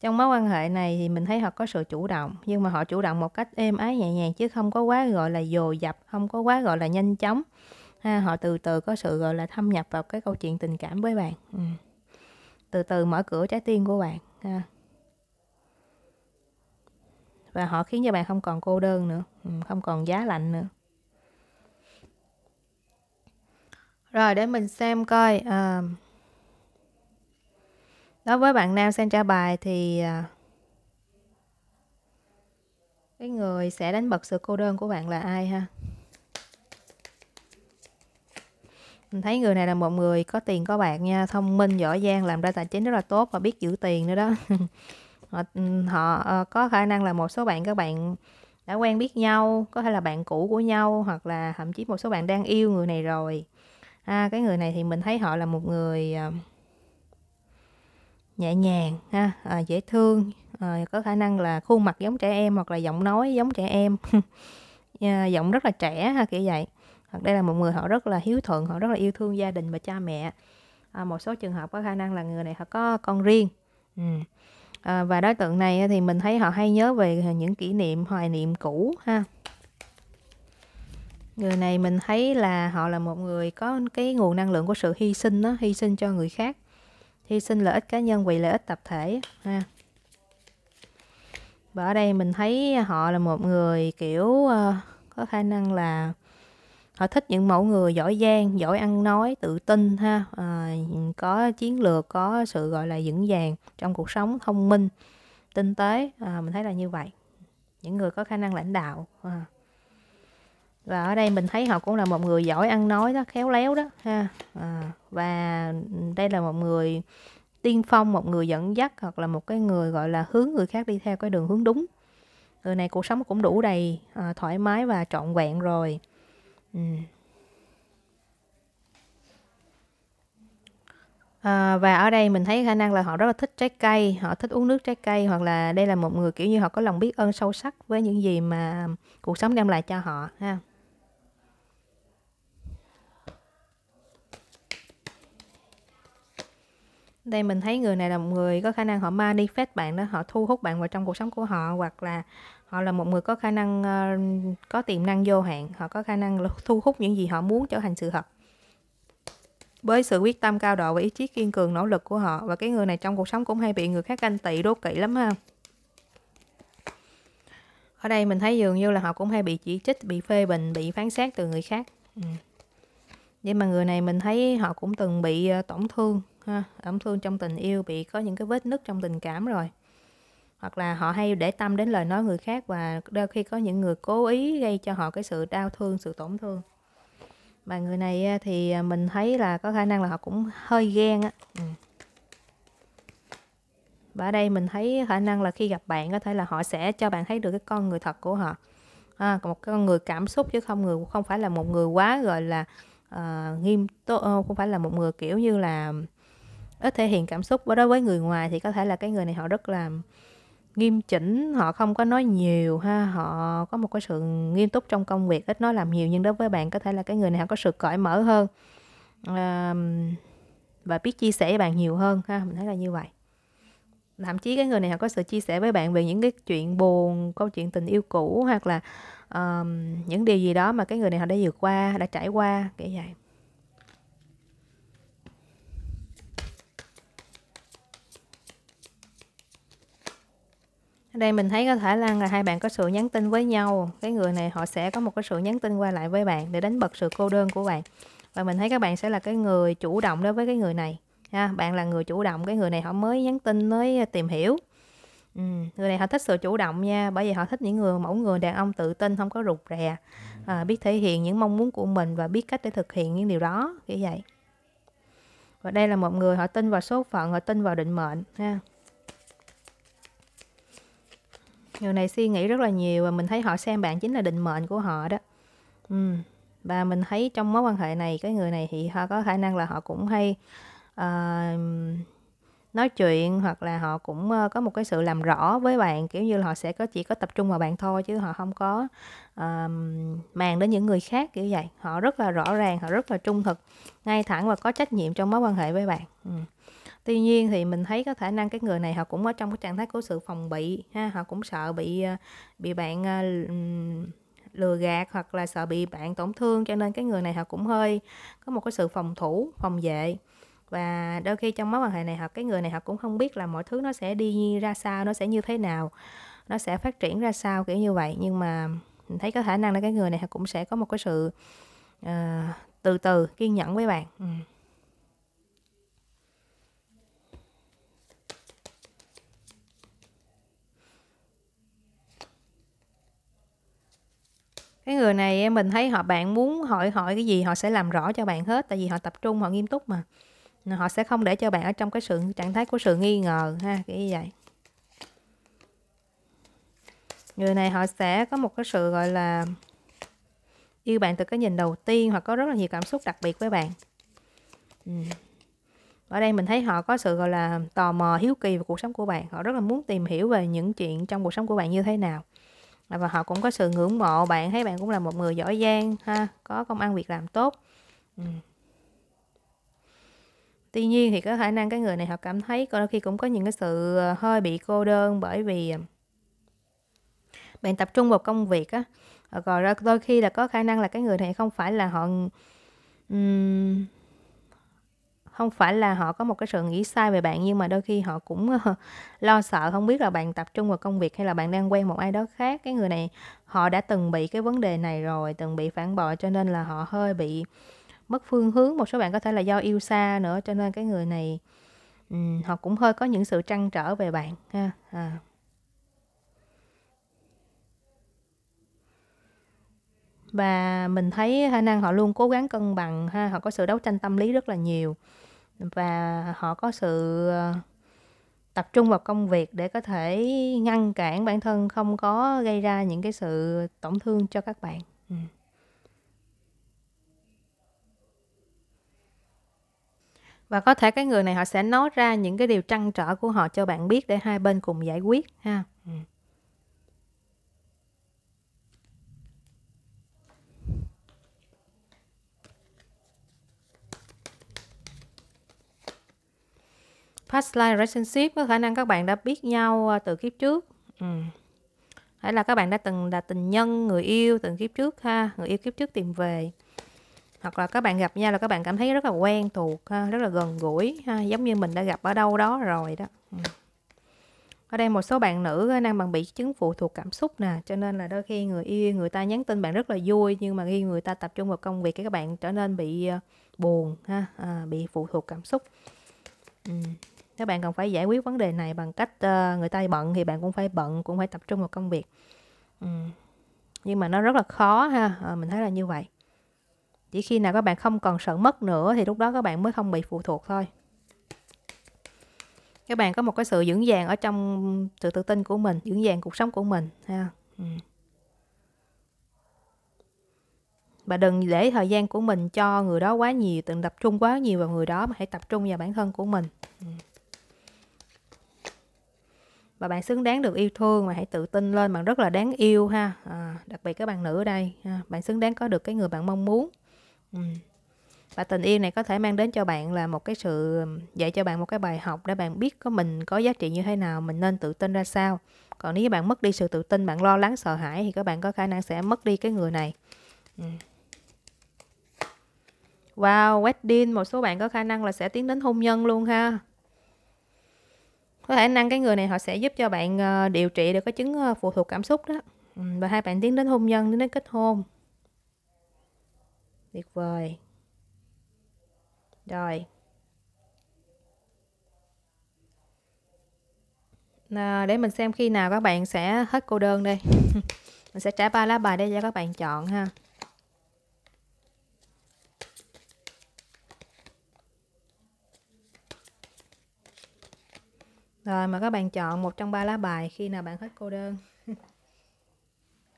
trong mối quan hệ này thì mình thấy họ có sự chủ động nhưng mà họ chủ động một cách êm ái nhẹ nhàng chứ không có quá gọi là dồ dập không có quá gọi là nhanh chóng ha họ từ từ có sự gọi là thâm nhập vào cái câu chuyện tình cảm với bạn ừ. từ từ mở cửa trái tim của bạn ha và họ khiến cho bạn không còn cô đơn nữa ừ, không còn giá lạnh nữa rồi để mình xem coi à, đối với bạn nam xem trả bài thì à, cái người sẽ đánh bật sự cô đơn của bạn là ai ha mình thấy người này là một người có tiền có bạc nha thông minh giỏi giang làm ra tài chính rất là tốt và biết giữ tiền nữa đó Ờ, ừ, họ, họ ờ, có khả năng là một số bạn các bạn đã quen biết nhau có thể là bạn cũ của nhau hoặc là thậm chí một số bạn đang yêu người này rồi à, cái người này thì mình thấy họ là một người ờ, nhẹ nhàng ha à, dễ thương à, có khả năng là khuôn mặt giống trẻ em hoặc là giọng nói giống trẻ em à, giọng rất là trẻ ha kiểu vậy hoặc đây là một người họ rất là hiếu thuận họ rất là yêu thương gia đình và cha mẹ à, một số trường hợp có khả năng là người này họ có con riêng ừ à, và đối tượng này thì mình thấy họ hay nhớ về những kỷ niệm hoài niệm cũ ha người này mình thấy là họ là một người có cái nguồn năng lượng của sự hy sinh đó hy sinh cho người khác hy sinh lợi ích cá nhân vì lợi ích tập thể ha và ở đây mình thấy họ là một người kiểu uh, có khả năng là họ thích những mẫu người giỏi giang giỏi ăn nói tự tin ha à, có chiến lược có sự gọi là vững vàng trong cuộc sống thông minh tinh tế à, mình thấy là như vậy những người có khả năng lãnh đạo à. và ở đây mình thấy họ cũng là một người giỏi ăn nói đó khéo léo đó ha à, và đây là một người tiên phong một người dẫn dắt hoặc là một cái người gọi là hướng người khác đi theo cái đường hướng đúng người này cuộc sống cũng đủ đầy à, thoải mái và trọn vẹn rồi Ừ. À, và ở đây mình thấy khả năng là họ rất là thích trái cây, họ thích uống nước trái cây hoặc là đây là một người kiểu như họ có lòng biết ơn sâu sắc với những gì mà cuộc sống đem lại cho họ ha. Đây mình thấy người này là một người có khả năng họ manifest bạn đó, họ thu hút bạn vào trong cuộc sống của họ hoặc là họ là một người có khả năng ờ, có tiềm năng vô hạn họ có khả năng thu hút những gì họ muốn trở thành sự thật với sự quyết tâm cao độ và ý chí kiên cường nỗ lực của họ và cái người này trong cuộc sống cũng hay bị người khác ganh tị đố kỵ lắm ha ở đây mình thấy dường như là họ cũng hay bị chỉ trích bị phê bình bị phán xét từ người khác ừ. nhưng mà người này mình thấy họ cũng từng bị ờ, tổn thương ha tổn thương trong tình yêu bị có những cái vết nứt trong tình cảm rồi hoặc là họ hay để tâm đến lời nói người khác và đôi khi có những người cố ý gây cho họ cái sự đau thương sự tổn thương và người này thì à, mình thấy là có khả năng là họ cũng hơi ghen á ừ. và ở đây mình thấy khả năng là khi gặp bạn có thể là họ sẽ cho bạn thấy được cái con người thật của họ à, một con người cảm xúc chứ không người không phải là một người quá gọi là uh, nghiêm túc ờ, không phải là một người kiểu như là ít thể hiện cảm xúc đối với người ngoài thì có thể là cái người này họ rất là nghiêm chỉnh họ không có nói nhiều ha họ có một cái sự nghiêm túc trong công việc ít nói làm nhiều nhưng đối với bạn có thể là cái người nào có sự cởi mở hơn à, và biết chia sẻ với bạn nhiều hơn ha mình thấy là như vậy thậm chí cái người này họ có sự chia sẻ với bạn về những cái chuyện buồn câu chuyện tình yêu cũ hoặc là um, những điều gì đó mà cái người này họ đã vượt qua đã trải qua kiểu vậy đây mình thấy có thể là, hai bạn có sự nhắn tin với nhau cái người này họ sẽ có một cái sự nhắn tin qua lại với bạn để đánh bật sự cô đơn của bạn và mình thấy các bạn sẽ là cái người chủ động đối với cái người này ha bạn là người chủ động cái người này họ mới nhắn tin mới tìm hiểu ừ, người này họ thích sự chủ động nha bởi vì họ thích những người mẫu người đàn ông tự tin không có rụt rè à, biết thể hiện những mong muốn của mình và biết cách để thực hiện những điều đó như vậy và đây là một người họ tin vào số phận họ tin vào định mệnh ha Người này suy nghĩ rất là nhiều và mình thấy họ xem bạn chính là định mệnh của họ đó. Ừ. Và mình thấy trong mối quan hệ này, cái người này thì họ có khả năng là họ cũng hay uh, nói chuyện hoặc là họ cũng uh, có một cái sự làm rõ với bạn kiểu như là họ sẽ có chỉ có tập trung vào bạn thôi chứ họ không có uh, màng đến những người khác kiểu vậy họ rất là rõ ràng họ rất là trung thực ngay thẳng và có trách nhiệm trong mối quan hệ với bạn ừ tuy nhiên thì mình thấy có khả năng cái người này họ cũng ở trong cái trạng thái của sự phòng bị ha họ cũng sợ bị ờ, bị bạn ờ, lừa gạt hoặc là sợ bị bạn tổn thương cho nên cái người này họ cũng hơi có một cái sự phòng thủ phòng vệ và đôi khi trong mối quan hệ này họ cái người này họ cũng không biết là mọi thứ nó sẽ đi ra sao nó sẽ như thế nào nó sẽ phát triển ra sao kiểu như vậy nhưng mà mình thấy có khả năng là cái người này họ cũng sẽ có một cái sự uh, từ từ kiên nhẫn với bạn ừ. cái người này mình thấy họ bạn muốn hỏi hỏi cái gì họ sẽ làm rõ cho bạn hết tại vì họ tập trung họ nghiêm túc mà họ sẽ không để cho bạn ở trong cái sự trạng thái của sự nghi ngờ ha cái như vậy người này họ sẽ có một cái sự gọi là yêu bạn từ cái nhìn đầu tiên hoặc có rất là nhiều cảm xúc đặc biệt với bạn ừ. ở đây mình thấy họ có sự gọi là tò mò hiếu kỳ về cuộc sống của bạn họ rất là muốn tìm hiểu về những chuyện trong cuộc sống của bạn như thế nào và họ cũng có sự ngưỡng mộ bạn thấy bạn cũng là một người giỏi giang ha có công ăn việc làm tốt ừ. tuy nhiên thì có khả năng cái người này họ cảm thấy đôi khi cũng có những cái sự ờ, hơi bị cô đơn bởi vì ờ, bạn tập trung vào công việc á ờ, rồi đôi khi là có khả năng là cái người này không phải là họ um, không phải là họ có một cái sự nghĩ sai về bạn nhưng mà đôi khi họ cũng ờ, lo sợ không biết là bạn tập trung vào công việc hay là bạn đang quen một ai đó khác cái người này họ đã từng bị cái vấn đề này rồi từng bị phản bội cho nên là họ hơi bị mất phương hướng một số bạn có thể là do yêu xa nữa cho nên cái người này um, họ cũng hơi có những sự trăn trở về bạn ha à. và mình thấy khả năng họ luôn cố gắng cân bằng ha họ có sự đấu tranh tâm lý rất là nhiều và họ có sự ờ, tập trung vào công việc để có thể ngăn cản bản thân không có gây ra những cái sự tổn thương cho các bạn ừ. và có thể cái người này họ sẽ nói ra những cái điều trăn trở của họ cho bạn biết để hai bên cùng giải quyết ha ừ. past life relationship có khả năng các bạn đã biết nhau à, từ kiếp trước ừ. hay là các bạn đã từng là tình nhân người yêu từng kiếp trước ha người yêu kiếp trước tìm về hoặc là các bạn gặp nhau là các bạn cảm thấy rất là quen thuộc ha, rất là gần gũi ha, giống như mình đã gặp ở đâu đó rồi đó ừ. ở đây một số bạn nữ đang bằng bị chứng phụ thuộc cảm xúc nè cho nên là đôi khi người yêu người ta nhắn tin bạn rất là vui nhưng mà khi người ta tập trung vào công việc thì các bạn trở nên bị à, buồn ha à, bị phụ thuộc cảm xúc ừ các bạn cần phải giải quyết vấn đề này bằng cách uh, người ta bận thì bạn cũng phải bận cũng phải tập trung vào công việc ừ. nhưng mà nó rất là khó ha à, mình thấy là như vậy chỉ khi nào các bạn không còn sợ mất nữa thì lúc đó các bạn mới không bị phụ thuộc thôi các bạn có một cái sự vững vàng ở trong sự tự tin của mình vững vàng cuộc sống của mình ha ừ. và đừng để thời gian của mình cho người đó quá nhiều đừng tập trung quá nhiều vào người đó mà hãy tập trung vào bản thân của mình ừ và bạn xứng đáng được yêu thương mà hãy tự tin lên bạn rất là đáng yêu ha à, đặc biệt các bạn nữ ở đây ha. bạn xứng đáng có được cái người bạn mong muốn ừ. và tình yêu này có thể mang đến cho bạn là một cái sự dạy cho bạn một cái bài học để bạn biết có mình có giá trị như thế nào mình nên tự tin ra sao còn nếu bạn mất đi sự tự tin bạn lo lắng sợ hãi thì các bạn có khả năng sẽ mất đi cái người này ừ. Wow, wedding một số bạn có khả năng là sẽ tiến đến hôn nhân luôn ha có thể năng cái người này họ sẽ giúp cho bạn ờ, điều trị được cái chứng ờ, phụ thuộc cảm xúc đó ừ, và hai bạn tiến đến hôn nhân đến đến kết hôn tuyệt vời rồi à, để mình xem khi nào các bạn sẽ hết cô đơn đây mình sẽ trả ba lá bài đây cho các bạn chọn ha rồi mà các bạn chọn một trong ba lá bài khi nào bạn hết cô đơn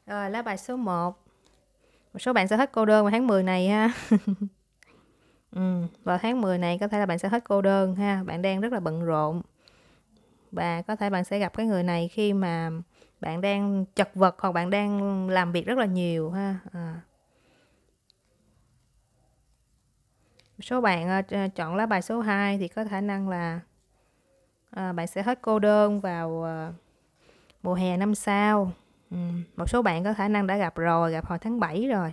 rồi lá bài số 1 một số bạn sẽ hết cô đơn vào tháng 10 này ha ừ, vào tháng 10 này có thể là bạn sẽ hết cô đơn ha bạn đang rất là bận rộn và có thể bạn sẽ gặp cái người này khi mà bạn đang chật vật hoặc bạn đang làm việc rất là nhiều ha à. số bạn ờ, chọn lá bài số 2 thì có khả năng là à, bạn sẽ hết cô đơn vào à, mùa hè năm sau ừ. một số bạn có khả năng đã gặp rồi gặp hồi tháng 7 rồi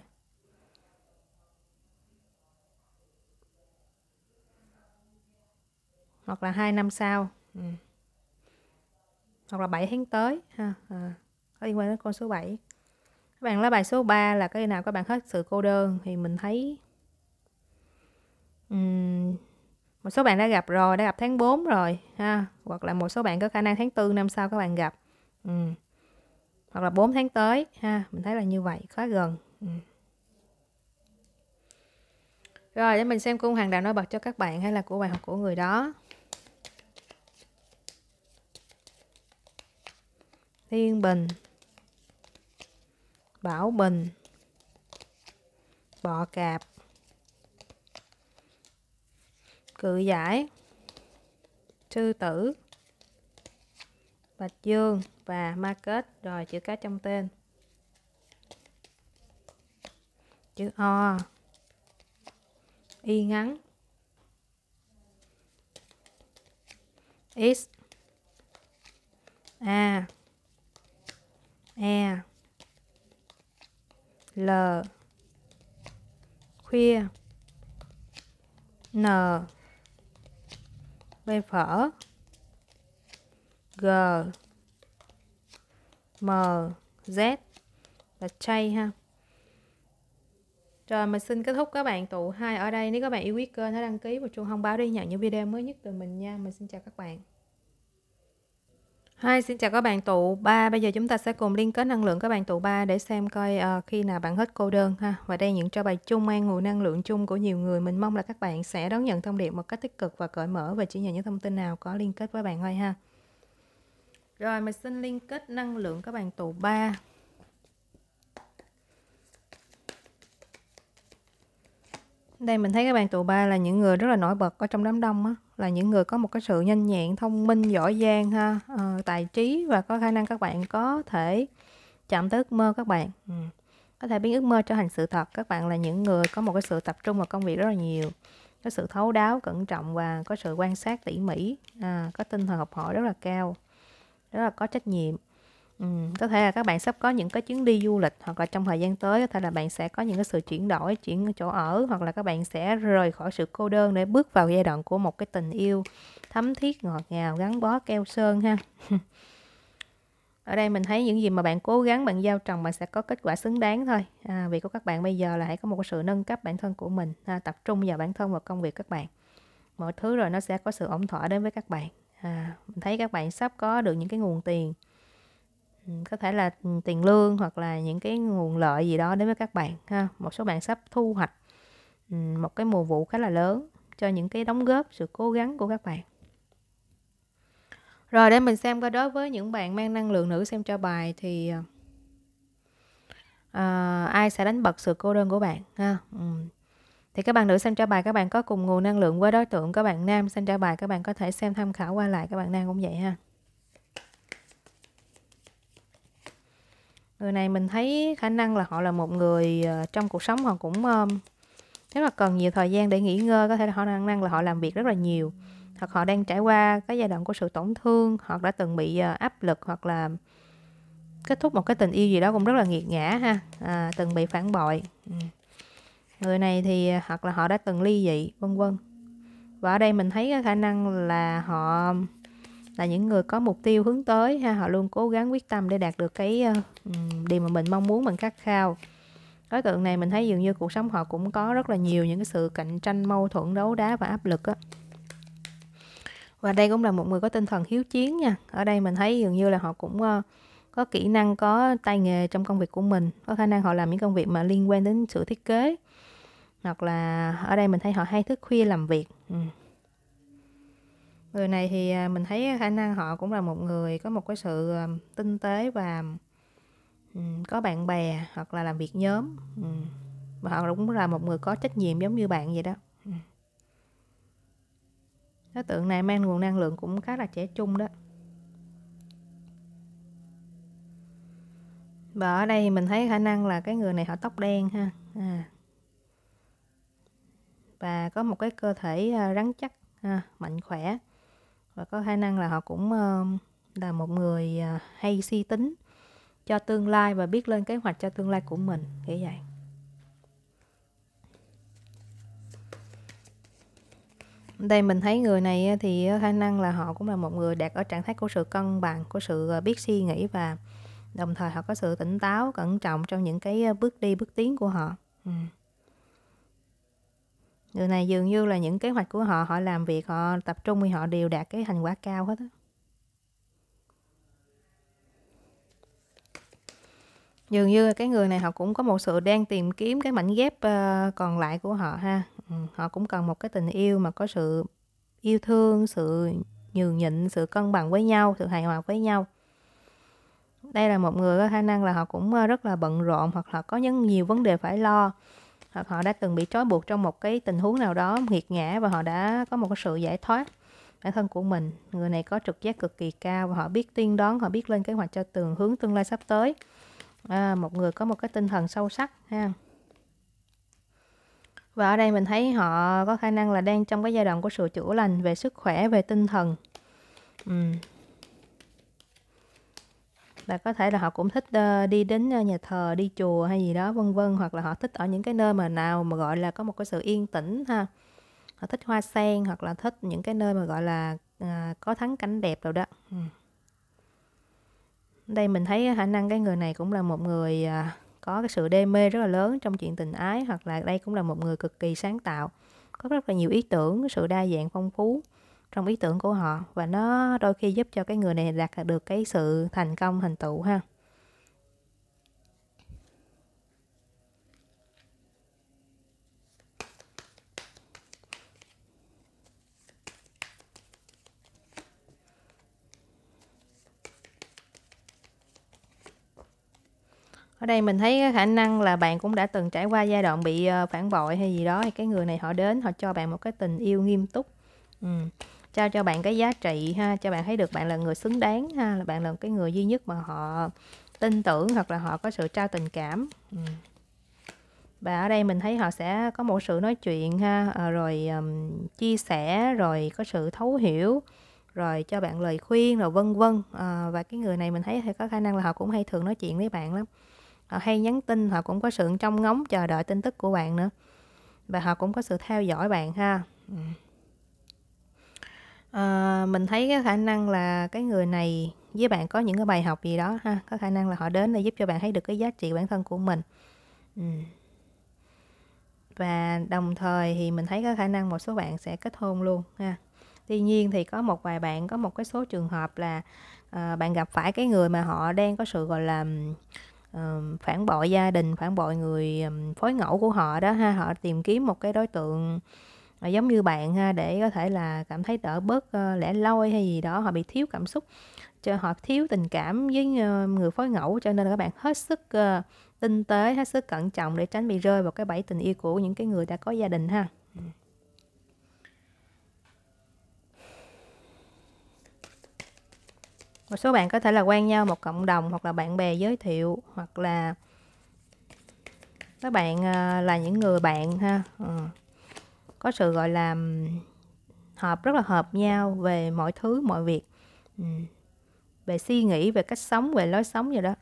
hoặc là hai năm sau ừ. hoặc là 7 tháng tới ha à, có liên quan đến con số 7 các bạn lá bài số 3 là cái nào các bạn hết sự cô đơn thì mình thấy một số bạn đã gặp rồi đã gặp tháng 4 rồi ha hoặc là một số bạn có khả năng tháng 4 năm sau các bạn gặp ừ. hoặc là 4 tháng tới ha mình thấy là như vậy khá gần ừ. rồi để mình xem cung hàng đạo nói bật cho các bạn hay là của bạn hoặc của người đó thiên bình bảo bình bọ cạp cự giải sư tử bạch dương và market rồi chữ cái trong tên chữ o y ngắn x a e l khuya n que phở G M Z là chay ha rồi mình xin kết thúc các bạn tụ hai ở đây nếu các bạn yêu quý kênh hãy đăng ký và chuông thông báo để nhận những video mới nhất từ mình nha mình xin chào các bạn Hi, xin chào các bạn tụ 3. Bây giờ chúng ta sẽ cùng liên kết năng lượng các bạn tụ 3 để xem coi uh, khi nào bạn hết cô đơn ha. Và đây những cho bài chung mang nguồn năng lượng chung của nhiều người. Mình mong là các bạn sẽ đón nhận thông điệp một cách tích cực và cởi mở và chỉ nhận những thông tin nào có liên kết với bạn thôi ha. Rồi mình xin liên kết năng lượng các bạn tụ 3. Đây mình thấy các bạn tụ 3 là những người rất là nổi bật ở trong đám đông á là những người có một cái sự nhanh nhẹn thông minh giỏi giang ha uh, tài trí và có khả năng các bạn có thể chạm tới ước mơ các bạn ừ. có thể biến ước mơ trở thành sự thật các bạn là những người có một cái sự tập trung vào công việc rất là nhiều có sự thấu đáo cẩn trọng và có sự quan sát tỉ mỉ à, có tinh thần học hỏi rất là cao rất là có trách nhiệm Ừ, có thể là các bạn sắp có những cái chuyến đi du lịch hoặc là trong thời gian tới có thể là bạn sẽ có những cái sự chuyển đổi, chuyển chỗ ở hoặc là các bạn sẽ rời khỏi sự cô đơn để bước vào giai đoạn của một cái tình yêu thấm thiết ngọt ngào gắn bó keo sơn ha. ở đây mình thấy những gì mà bạn cố gắng bạn giao trồng bạn sẽ có kết quả xứng đáng thôi à, việc của các bạn bây giờ là hãy có một sự nâng cấp bản thân của mình à, tập trung vào bản thân và công việc các bạn mọi thứ rồi nó sẽ có sự ổn thỏa đến với các bạn à, mình thấy các bạn sắp có được những cái nguồn tiền có thể là tiền lương hoặc là những cái nguồn lợi gì đó đến với các bạn ha một số bạn sắp thu hoạch một cái mùa vụ khá là lớn cho những cái đóng góp sự cố gắng của các bạn rồi để mình xem coi đối với những bạn mang năng lượng nữ xem cho bài thì à, ai sẽ đánh bật sự cô đơn của bạn ha ừ. thì các bạn nữ xem cho bài các bạn có cùng nguồn năng lượng với đối tượng các bạn nam xem cho bài các bạn có thể xem tham khảo qua lại các bạn nam cũng vậy ha người này mình thấy khả năng là họ là một người ờ, trong cuộc sống họ cũng nếu mà cần nhiều thời gian để nghỉ ngơi có thể là họ khả năng là họ làm việc rất là nhiều hoặc họ đang trải qua cái giai đoạn của sự tổn thương hoặc đã từng bị ờ, áp lực hoặc là kết thúc một cái tình yêu gì đó cũng rất là nghiệt ngã ha à, từng bị phản bội ừ. người này thì ờ, hoặc là họ đã từng ly dị vân vân và ở đây mình thấy cái khả năng là họ là những người có mục tiêu hướng tới ha họ luôn cố gắng quyết tâm để đạt được cái uh, điều mà mình mong muốn mình khát khao đối tượng này mình thấy dường như cuộc sống họ cũng có rất là nhiều những cái sự cạnh tranh mâu thuẫn đấu đá và áp lực á và đây cũng là một người có tinh thần hiếu chiến nha ở đây mình thấy dường như là họ cũng uh, có kỹ năng có tay nghề trong công việc của mình có khả năng họ làm những công việc mà liên quan đến sự thiết kế hoặc là ở đây mình thấy họ hay thức khuya làm việc ừ người này thì à, mình thấy khả năng họ cũng là một người có một cái sự à, tinh tế và ừ, có bạn bè hoặc là làm việc nhóm ừ. và họ cũng là một người có trách nhiệm giống như bạn vậy đó ừ. đối tượng này mang nguồn năng lượng cũng khá là trẻ trung đó và ở đây mình thấy khả năng là cái người này họ tóc đen ha à. và có một cái cơ thể à, rắn chắc ha, mạnh khỏe và có khả năng là họ cũng ờ, là một người ờ, hay suy si tính cho tương lai và biết lên kế hoạch cho tương lai của mình kiểu vậy đây mình thấy người này thì khả năng là họ cũng là một người đạt ở trạng thái của sự cân bằng của sự ờ, biết suy nghĩ và đồng thời họ có sự tỉnh táo cẩn trọng trong những cái bước đi bước tiến của họ ừ người này dường như là những kế hoạch của họ, họ làm việc, họ tập trung thì họ đều đạt cái thành quả cao hết. Đó. Dường như cái người này họ cũng có một sự đang tìm kiếm cái mảnh ghép ờ, còn lại của họ ha. Ừ, họ cũng cần một cái tình yêu mà có sự yêu thương, sự nhường nhịn, sự cân bằng với nhau, sự hài hòa với nhau đây là một người có khả năng là họ cũng ờ, rất là bận rộn hoặc là có những nhiều vấn đề phải lo hoặc họ đã từng bị trói buộc trong một cái tình huống nào đó nghiệt ngã và họ đã có một cái sự giải thoát bản thân của mình người này có trực giác cực kỳ cao và họ biết tiên đoán họ biết lên kế hoạch cho tường hướng tương lai sắp tới à, một người có một cái tinh thần sâu sắc ha và ở đây mình thấy họ có khả năng là đang trong cái giai đoạn của sự chữa lành về sức khỏe về tinh thần ừ là có thể là họ cũng thích ờ, đi đến ờ, nhà thờ, đi chùa hay gì đó vân vân hoặc là họ thích ở những cái nơi mà nào mà gọi là có một cái sự yên tĩnh ha. Họ thích hoa sen hoặc là thích những cái nơi mà gọi là ờ, có thắng cảnh đẹp rồi đó. Đây mình thấy khả năng cái người này cũng là một người à, có cái sự đê mê rất là lớn trong chuyện tình ái hoặc là đây cũng là một người cực kỳ sáng tạo, có rất là nhiều ý tưởng, sự đa dạng phong phú trong ý tưởng của họ và nó đôi khi giúp cho cái người này đạt được cái sự thành công thành tựu ha ở đây mình thấy khả năng là bạn cũng đã từng trải qua giai đoạn bị ờ, phản bội hay gì đó thì cái người này họ đến họ cho bạn một cái tình yêu nghiêm túc ừ trao cho bạn cái giá trị ha cho bạn thấy được bạn là người xứng đáng ha là bạn là cái người duy nhất mà họ tin tưởng hoặc là họ có sự trao tình cảm ừ. và ở đây mình thấy họ sẽ có một sự nói chuyện ha ờ, rồi um, chia sẻ rồi có sự thấu hiểu rồi cho bạn lời khuyên rồi vân vân à, và cái người này mình thấy thì có khả năng là họ cũng hay thường nói chuyện với bạn lắm họ hay nhắn tin họ cũng có sự trong ngóng chờ đợi tin tức của bạn nữa và họ cũng có sự theo dõi bạn ha ừ à, mình thấy cái khả năng là cái người này với bạn có những cái bài học gì đó ha có khả năng là họ đến để giúp cho bạn thấy được cái giá trị bản thân của mình ừ. và đồng thời thì mình thấy có khả năng một số bạn sẽ kết hôn luôn ha tuy nhiên thì có một vài bạn có một cái số trường hợp là à, bạn gặp phải cái người mà họ đang có sự gọi là uh, phản bội gia đình phản bội người um, phối ngẫu của họ đó ha họ tìm kiếm một cái đối tượng à, giống như bạn ha để có thể là cảm thấy đỡ bớt ờ, lẻ loi hay gì đó họ bị thiếu cảm xúc cho họ thiếu tình cảm với ờ, người phối ngẫu cho nên là các bạn hết sức tinh tế hết sức cẩn trọng để tránh bị rơi vào cái bẫy tình yêu của những cái người đã có gia đình ha một số bạn có thể là quen nhau một cộng đồng hoặc là bạn bè giới thiệu hoặc là các bạn là những người bạn ha có sự gọi là hợp rất là hợp nhau về mọi thứ mọi việc về suy nghĩ về cách sống về lối sống gì đó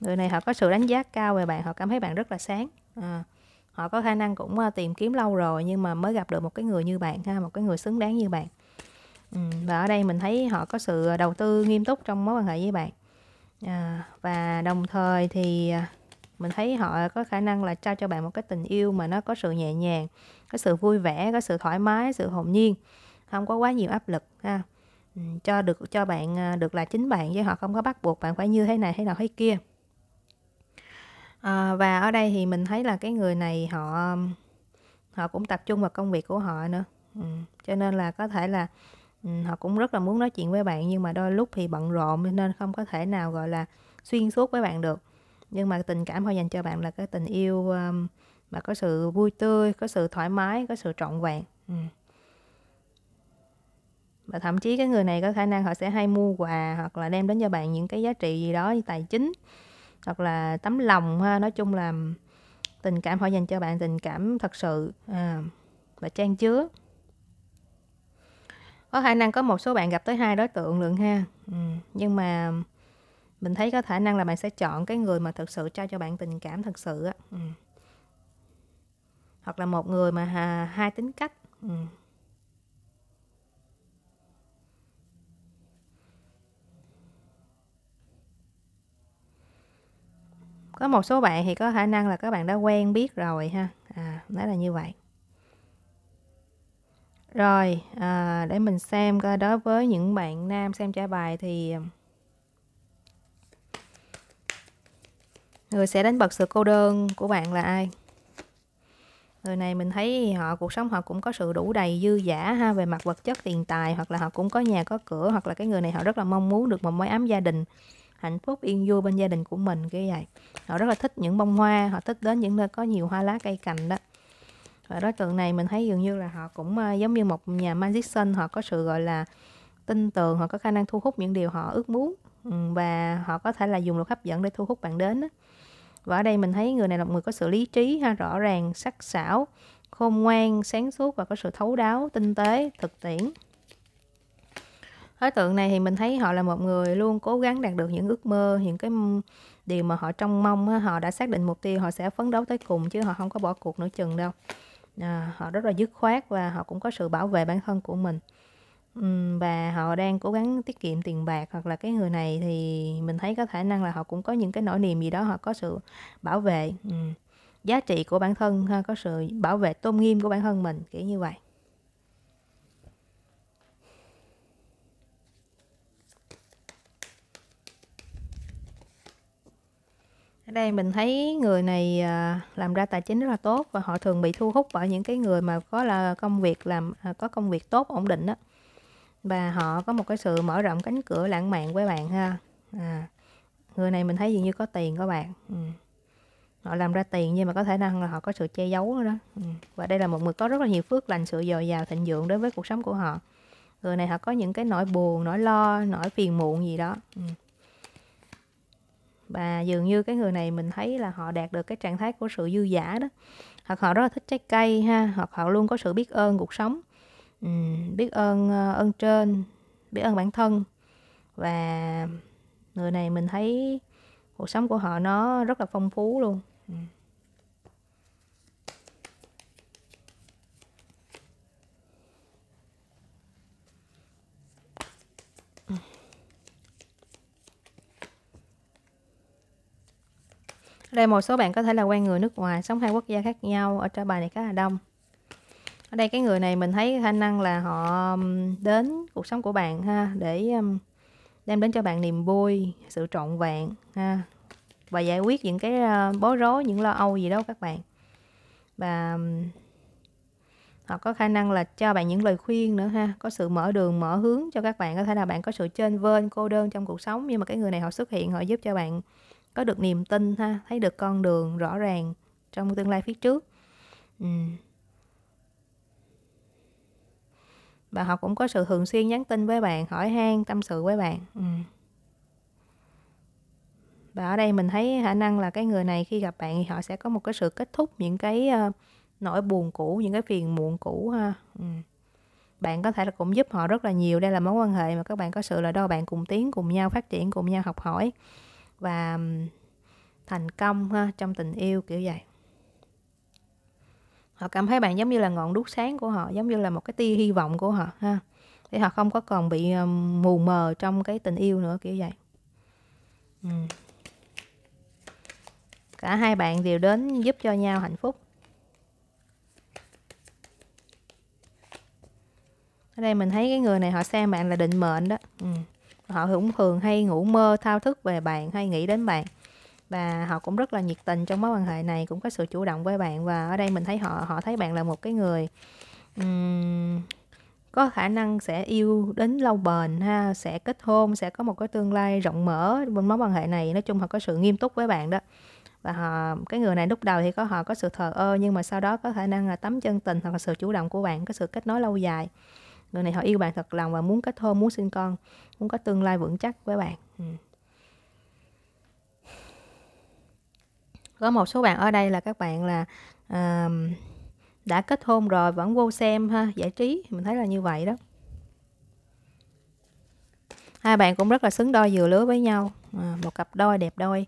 người này họ có sự đánh giá cao về bạn họ cảm thấy bạn rất là sáng à, họ có khả năng cũng ờ, tìm kiếm lâu rồi nhưng mà mới gặp được một cái người như bạn ha một cái người xứng đáng như bạn và ở đây mình thấy họ có sự ờ, đầu tư nghiêm túc trong mối quan hệ với bạn à, và đồng thời thì à, mình thấy họ có khả năng là trao cho bạn một cái tình yêu mà nó có sự nhẹ nhàng có sự vui vẻ có sự thoải mái sự hồn nhiên không có quá nhiều áp lực ha ừ, cho được cho bạn à, được là chính bạn với họ không có bắt buộc bạn phải như thế này thế nào thế kia à, và ở đây thì mình thấy là cái người này họ họ cũng tập trung vào công việc của họ nữa ừ. cho nên là có thể là ừ, họ cũng rất là muốn nói chuyện với bạn nhưng mà đôi lúc thì bận rộn nên không có thể nào gọi là xuyên suốt với bạn được nhưng mà tình cảm họ dành cho bạn là cái tình yêu um, mà có sự vui tươi có sự thoải mái có sự trọn vẹn ừ. và thậm chí cái người này có khả năng họ sẽ hay mua quà hoặc là đem đến cho bạn những cái giá trị gì đó như tài chính hoặc là tấm lòng ha nói chung là um, tình cảm họ dành cho bạn tình cảm thật sự à, và trang chứa có khả năng có một số bạn gặp tới hai đối tượng lượng ha ừ. nhưng mà um, mình thấy có khả năng là bạn sẽ chọn cái người mà thực sự trao cho bạn tình cảm thật sự á ừ. hoặc là một người mà hà, hai tính cách ừ. có một số bạn thì có khả năng là các bạn đã quen biết rồi ha à đó là như vậy rồi à, để mình xem coi đối với những bạn nam xem trả bài thì người sẽ đánh bật sự cô đơn của bạn là ai người này mình thấy họ cuộc sống họ cũng có sự đủ đầy dư giả ha về mặt vật chất tiền tài hoặc là họ cũng có nhà có cửa hoặc là cái người này họ rất là mong muốn được một mối ấm gia đình hạnh phúc yên vui bên gia đình của mình cái vậy họ rất là thích những bông hoa họ thích đến những nơi có nhiều hoa lá cây cành đó và đối tượng này mình thấy dường như là họ cũng ờ, giống như một nhà magician họ có sự gọi là tin tưởng họ có khả năng thu hút những điều họ ước muốn và họ có thể là dùng luật hấp dẫn để thu hút bạn đến đó và ở đây mình thấy người này là một người có sự lý trí ha rõ ràng sắc sảo khôn ngoan sáng suốt và có sự thấu đáo tinh tế thực tiễn đối tượng này thì mình thấy họ là một người luôn cố gắng đạt được những ước mơ những cái điều mà họ trông mong họ đã xác định mục tiêu họ sẽ phấn đấu tới cùng chứ họ không có bỏ cuộc nửa chừng đâu à, họ rất là dứt khoát và họ cũng có sự bảo vệ bản thân của mình và họ đang cố gắng tiết kiệm tiền bạc hoặc là cái người này thì mình thấy có khả năng là họ cũng có những cái nỗi niềm gì đó, họ có sự bảo vệ, ừm, giá trị của bản thân ha, có sự bảo vệ tôn nghiêm của bản thân mình, kiểu như vậy. Ở đây mình thấy người này, à, làm ra tài chính rất là tốt và họ thường bị thu hút bởi những cái người mà có là công việc làm à, có công việc tốt, ổn định đó và họ có một cái sự mở rộng cánh cửa lãng mạn với bạn ha à, người này mình thấy dường như có tiền các bạn ừ. họ làm ra tiền nhưng mà có thể năng là họ có sự che giấu đó ừ. và đây là một người có rất là nhiều phước lành sự dồi dào thịnh vượng đối với cuộc sống của họ người này họ có những cái nỗi buồn nỗi lo nỗi phiền muộn gì đó ừ. và dường như cái người này mình thấy là họ đạt được cái trạng thái của sự dư giả đó hoặc họ rất là thích trái cây ha hoặc họ luôn có sự biết ơn cuộc sống Ừ, biết ơn ờ, ơn trên biết ơn bản thân và người này mình thấy cuộc sống của họ nó rất là phong phú luôn ừ. đây một số bạn có thể là quen người nước ngoài sống hai quốc gia khác nhau ở trên bài này khá là đông ở đây cái người này mình thấy khả năng là họ đến cuộc sống của bạn ha để đem đến cho bạn niềm vui sự trọn vẹn ha và giải quyết những cái ờ, bối rối những lo âu gì đó các bạn và họ có khả năng là cho bạn những lời khuyên nữa ha có sự mở đường mở hướng cho các bạn có thể là bạn có sự trên vên cô đơn trong cuộc sống nhưng mà cái người này họ xuất hiện họ giúp cho bạn có được niềm tin ha thấy được con đường rõ ràng trong tương lai phía trước ừ. và họ cũng có sự thường xuyên nhắn tin với bạn hỏi han tâm sự với bạn ừ. và ở đây mình thấy khả năng là cái người này khi gặp bạn thì họ sẽ có một cái sự kết thúc những cái uh, nỗi buồn cũ những cái phiền muộn cũ ha ừ. bạn có thể là cũng giúp họ rất là nhiều đây là mối quan hệ mà các bạn có sự là đo bạn cùng tiến cùng nhau phát triển cùng nhau học hỏi và thành công ha trong tình yêu kiểu vậy họ cảm thấy bạn giống như là ngọn đuốc sáng của họ giống như là một cái tia hy vọng của họ ha để họ không có còn bị ờ, mù mờ trong cái tình yêu nữa kiểu vậy ừ. cả hai bạn đều đến giúp cho nhau hạnh phúc ở đây mình thấy cái người này họ xem bạn là định mệnh đó ừ. họ cũng thường hay ngủ mơ thao thức về bạn hay nghĩ đến bạn và họ cũng rất là nhiệt tình trong mối quan hệ này cũng có sự chủ động với bạn và ở đây mình thấy họ họ thấy bạn là một cái người um, có khả năng sẽ yêu đến lâu bền ha sẽ kết hôn sẽ có một cái tương lai rộng mở bên mối quan hệ này nói chung họ có sự nghiêm túc với bạn đó và họ cái người này lúc đầu thì có họ có sự thờ ơ nhưng mà sau đó có khả năng là tấm chân tình hoặc là sự chủ động của bạn có sự kết nối lâu dài người này họ yêu bạn thật lòng và muốn kết hôn muốn sinh con muốn có tương lai vững chắc với bạn ừ. có một số bạn ở đây là các bạn là uh, đã kết hôn rồi vẫn vô xem ha giải trí mình thấy là như vậy đó hai bạn cũng rất là xứng đôi vừa lứa với nhau à, một cặp đôi đẹp đôi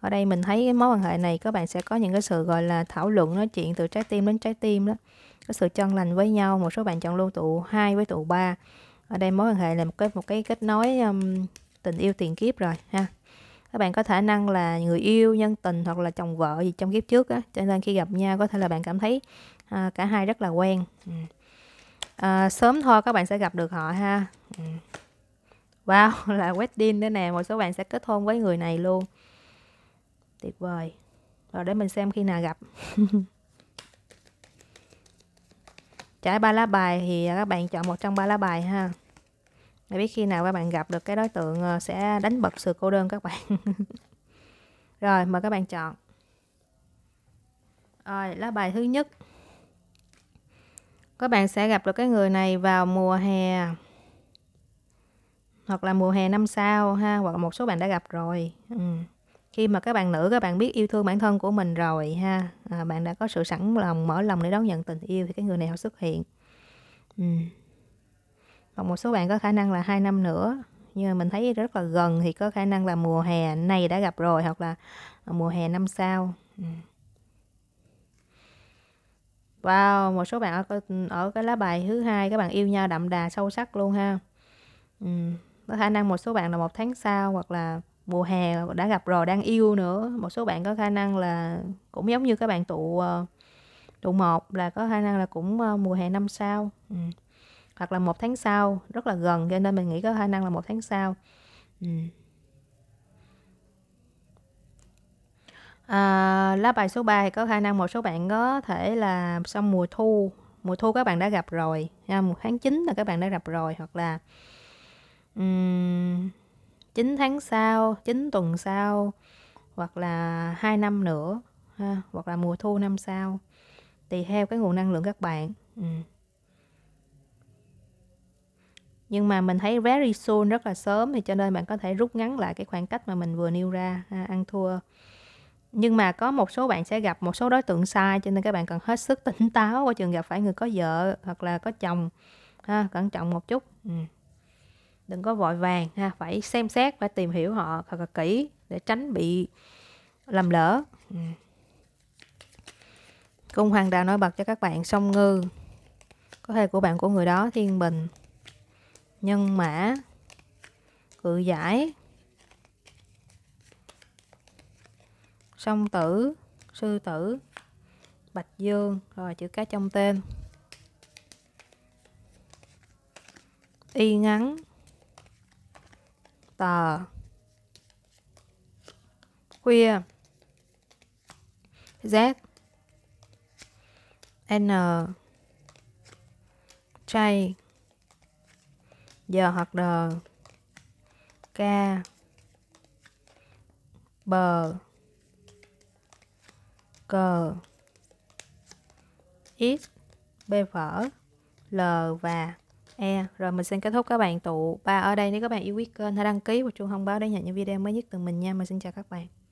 ở đây mình thấy cái mối quan hệ này các bạn sẽ có những cái sự gọi là thảo luận nói chuyện từ trái tim đến trái tim đó có sự chân lành với nhau một số bạn chọn luôn tụ hai với tụ ba ở đây mối quan hệ là một cái một cái kết nối um, tình yêu tiền kiếp rồi ha các bạn có khả năng là người yêu nhân tình hoặc là chồng vợ gì trong kiếp trước á cho nên khi gặp nhau có thể là bạn cảm thấy à, cả hai rất là quen ừ. à, sớm thôi các bạn sẽ gặp được họ ha ừ. wow là wedding nữa nè một số bạn sẽ kết hôn với người này luôn tuyệt vời rồi để mình xem khi nào gặp trải ba lá bài thì các bạn chọn một trong ba lá bài ha để biết khi nào các bạn gặp được cái đối tượng ờ, sẽ đánh bật sự cô đơn các bạn rồi mời các bạn chọn rồi lá bài thứ nhất các bạn sẽ gặp được cái người này vào mùa hè hoặc là mùa hè năm sau ha hoặc là một số bạn đã gặp rồi ừ. khi mà các bạn nữ các bạn biết yêu thương bản thân của mình rồi ha à, bạn đã có sự sẵn lòng mở lòng để đón nhận tình yêu thì cái người này họ xuất hiện ừ còn một số bạn có khả năng là hai năm nữa nhưng mà mình thấy rất là gần thì có khả năng là mùa hè này đã gặp rồi hoặc là ờ, mùa hè năm sau ừ. Wow, một số bạn ở, ở cái lá bài thứ hai các bạn yêu nhau đậm đà sâu sắc luôn ha. Ừ, có khả năng một số bạn là một tháng sau hoặc là mùa hè đã gặp rồi đang yêu nữa. Một số bạn có khả năng là cũng giống như các bạn tụ ờ, tụ một là có khả năng là cũng ờ, mùa hè năm sau. Ừ hoặc là một tháng sau rất là gần cho nên mình nghĩ có khả năng là một tháng sau ừ. à, lá bài số 3 thì có khả năng một số bạn có thể là xong mùa thu mùa thu các bạn đã gặp rồi nha, một tháng 9 là các bạn đã gặp rồi hoặc là um, tháng sau chín tuần sau hoặc là hai năm nữa ha, hoặc là mùa thu năm sau tùy theo cái nguồn năng lượng các bạn ừ nhưng mà mình thấy very soon rất là sớm thì cho nên bạn có thể rút ngắn lại cái khoảng cách mà mình vừa nêu ra à, ăn thua nhưng mà có một số bạn sẽ gặp một số đối tượng sai cho nên các bạn cần hết sức tỉnh táo qua trường gặp phải người có vợ hoặc là có chồng ha cẩn trọng một chút ừ. đừng có vội vàng ha phải xem xét phải tìm hiểu họ thật là kỹ để tránh bị làm lỡ ừ. cung hoàng đạo nói bật cho các bạn song ngư có thể của bạn của người đó thiên bình nhân mã cự giải song tử sư tử bạch dương rồi chữ cái trong tên y ngắn tờ khuya z n trai giờ hoặc đờ ca bờ cờ x b phở l và e rồi mình xin kết thúc các bạn tụ ba ở đây nếu các bạn yêu quý kênh hãy đăng ký và chuông thông báo để nhận những video mới nhất từ mình nha mình xin chào các bạn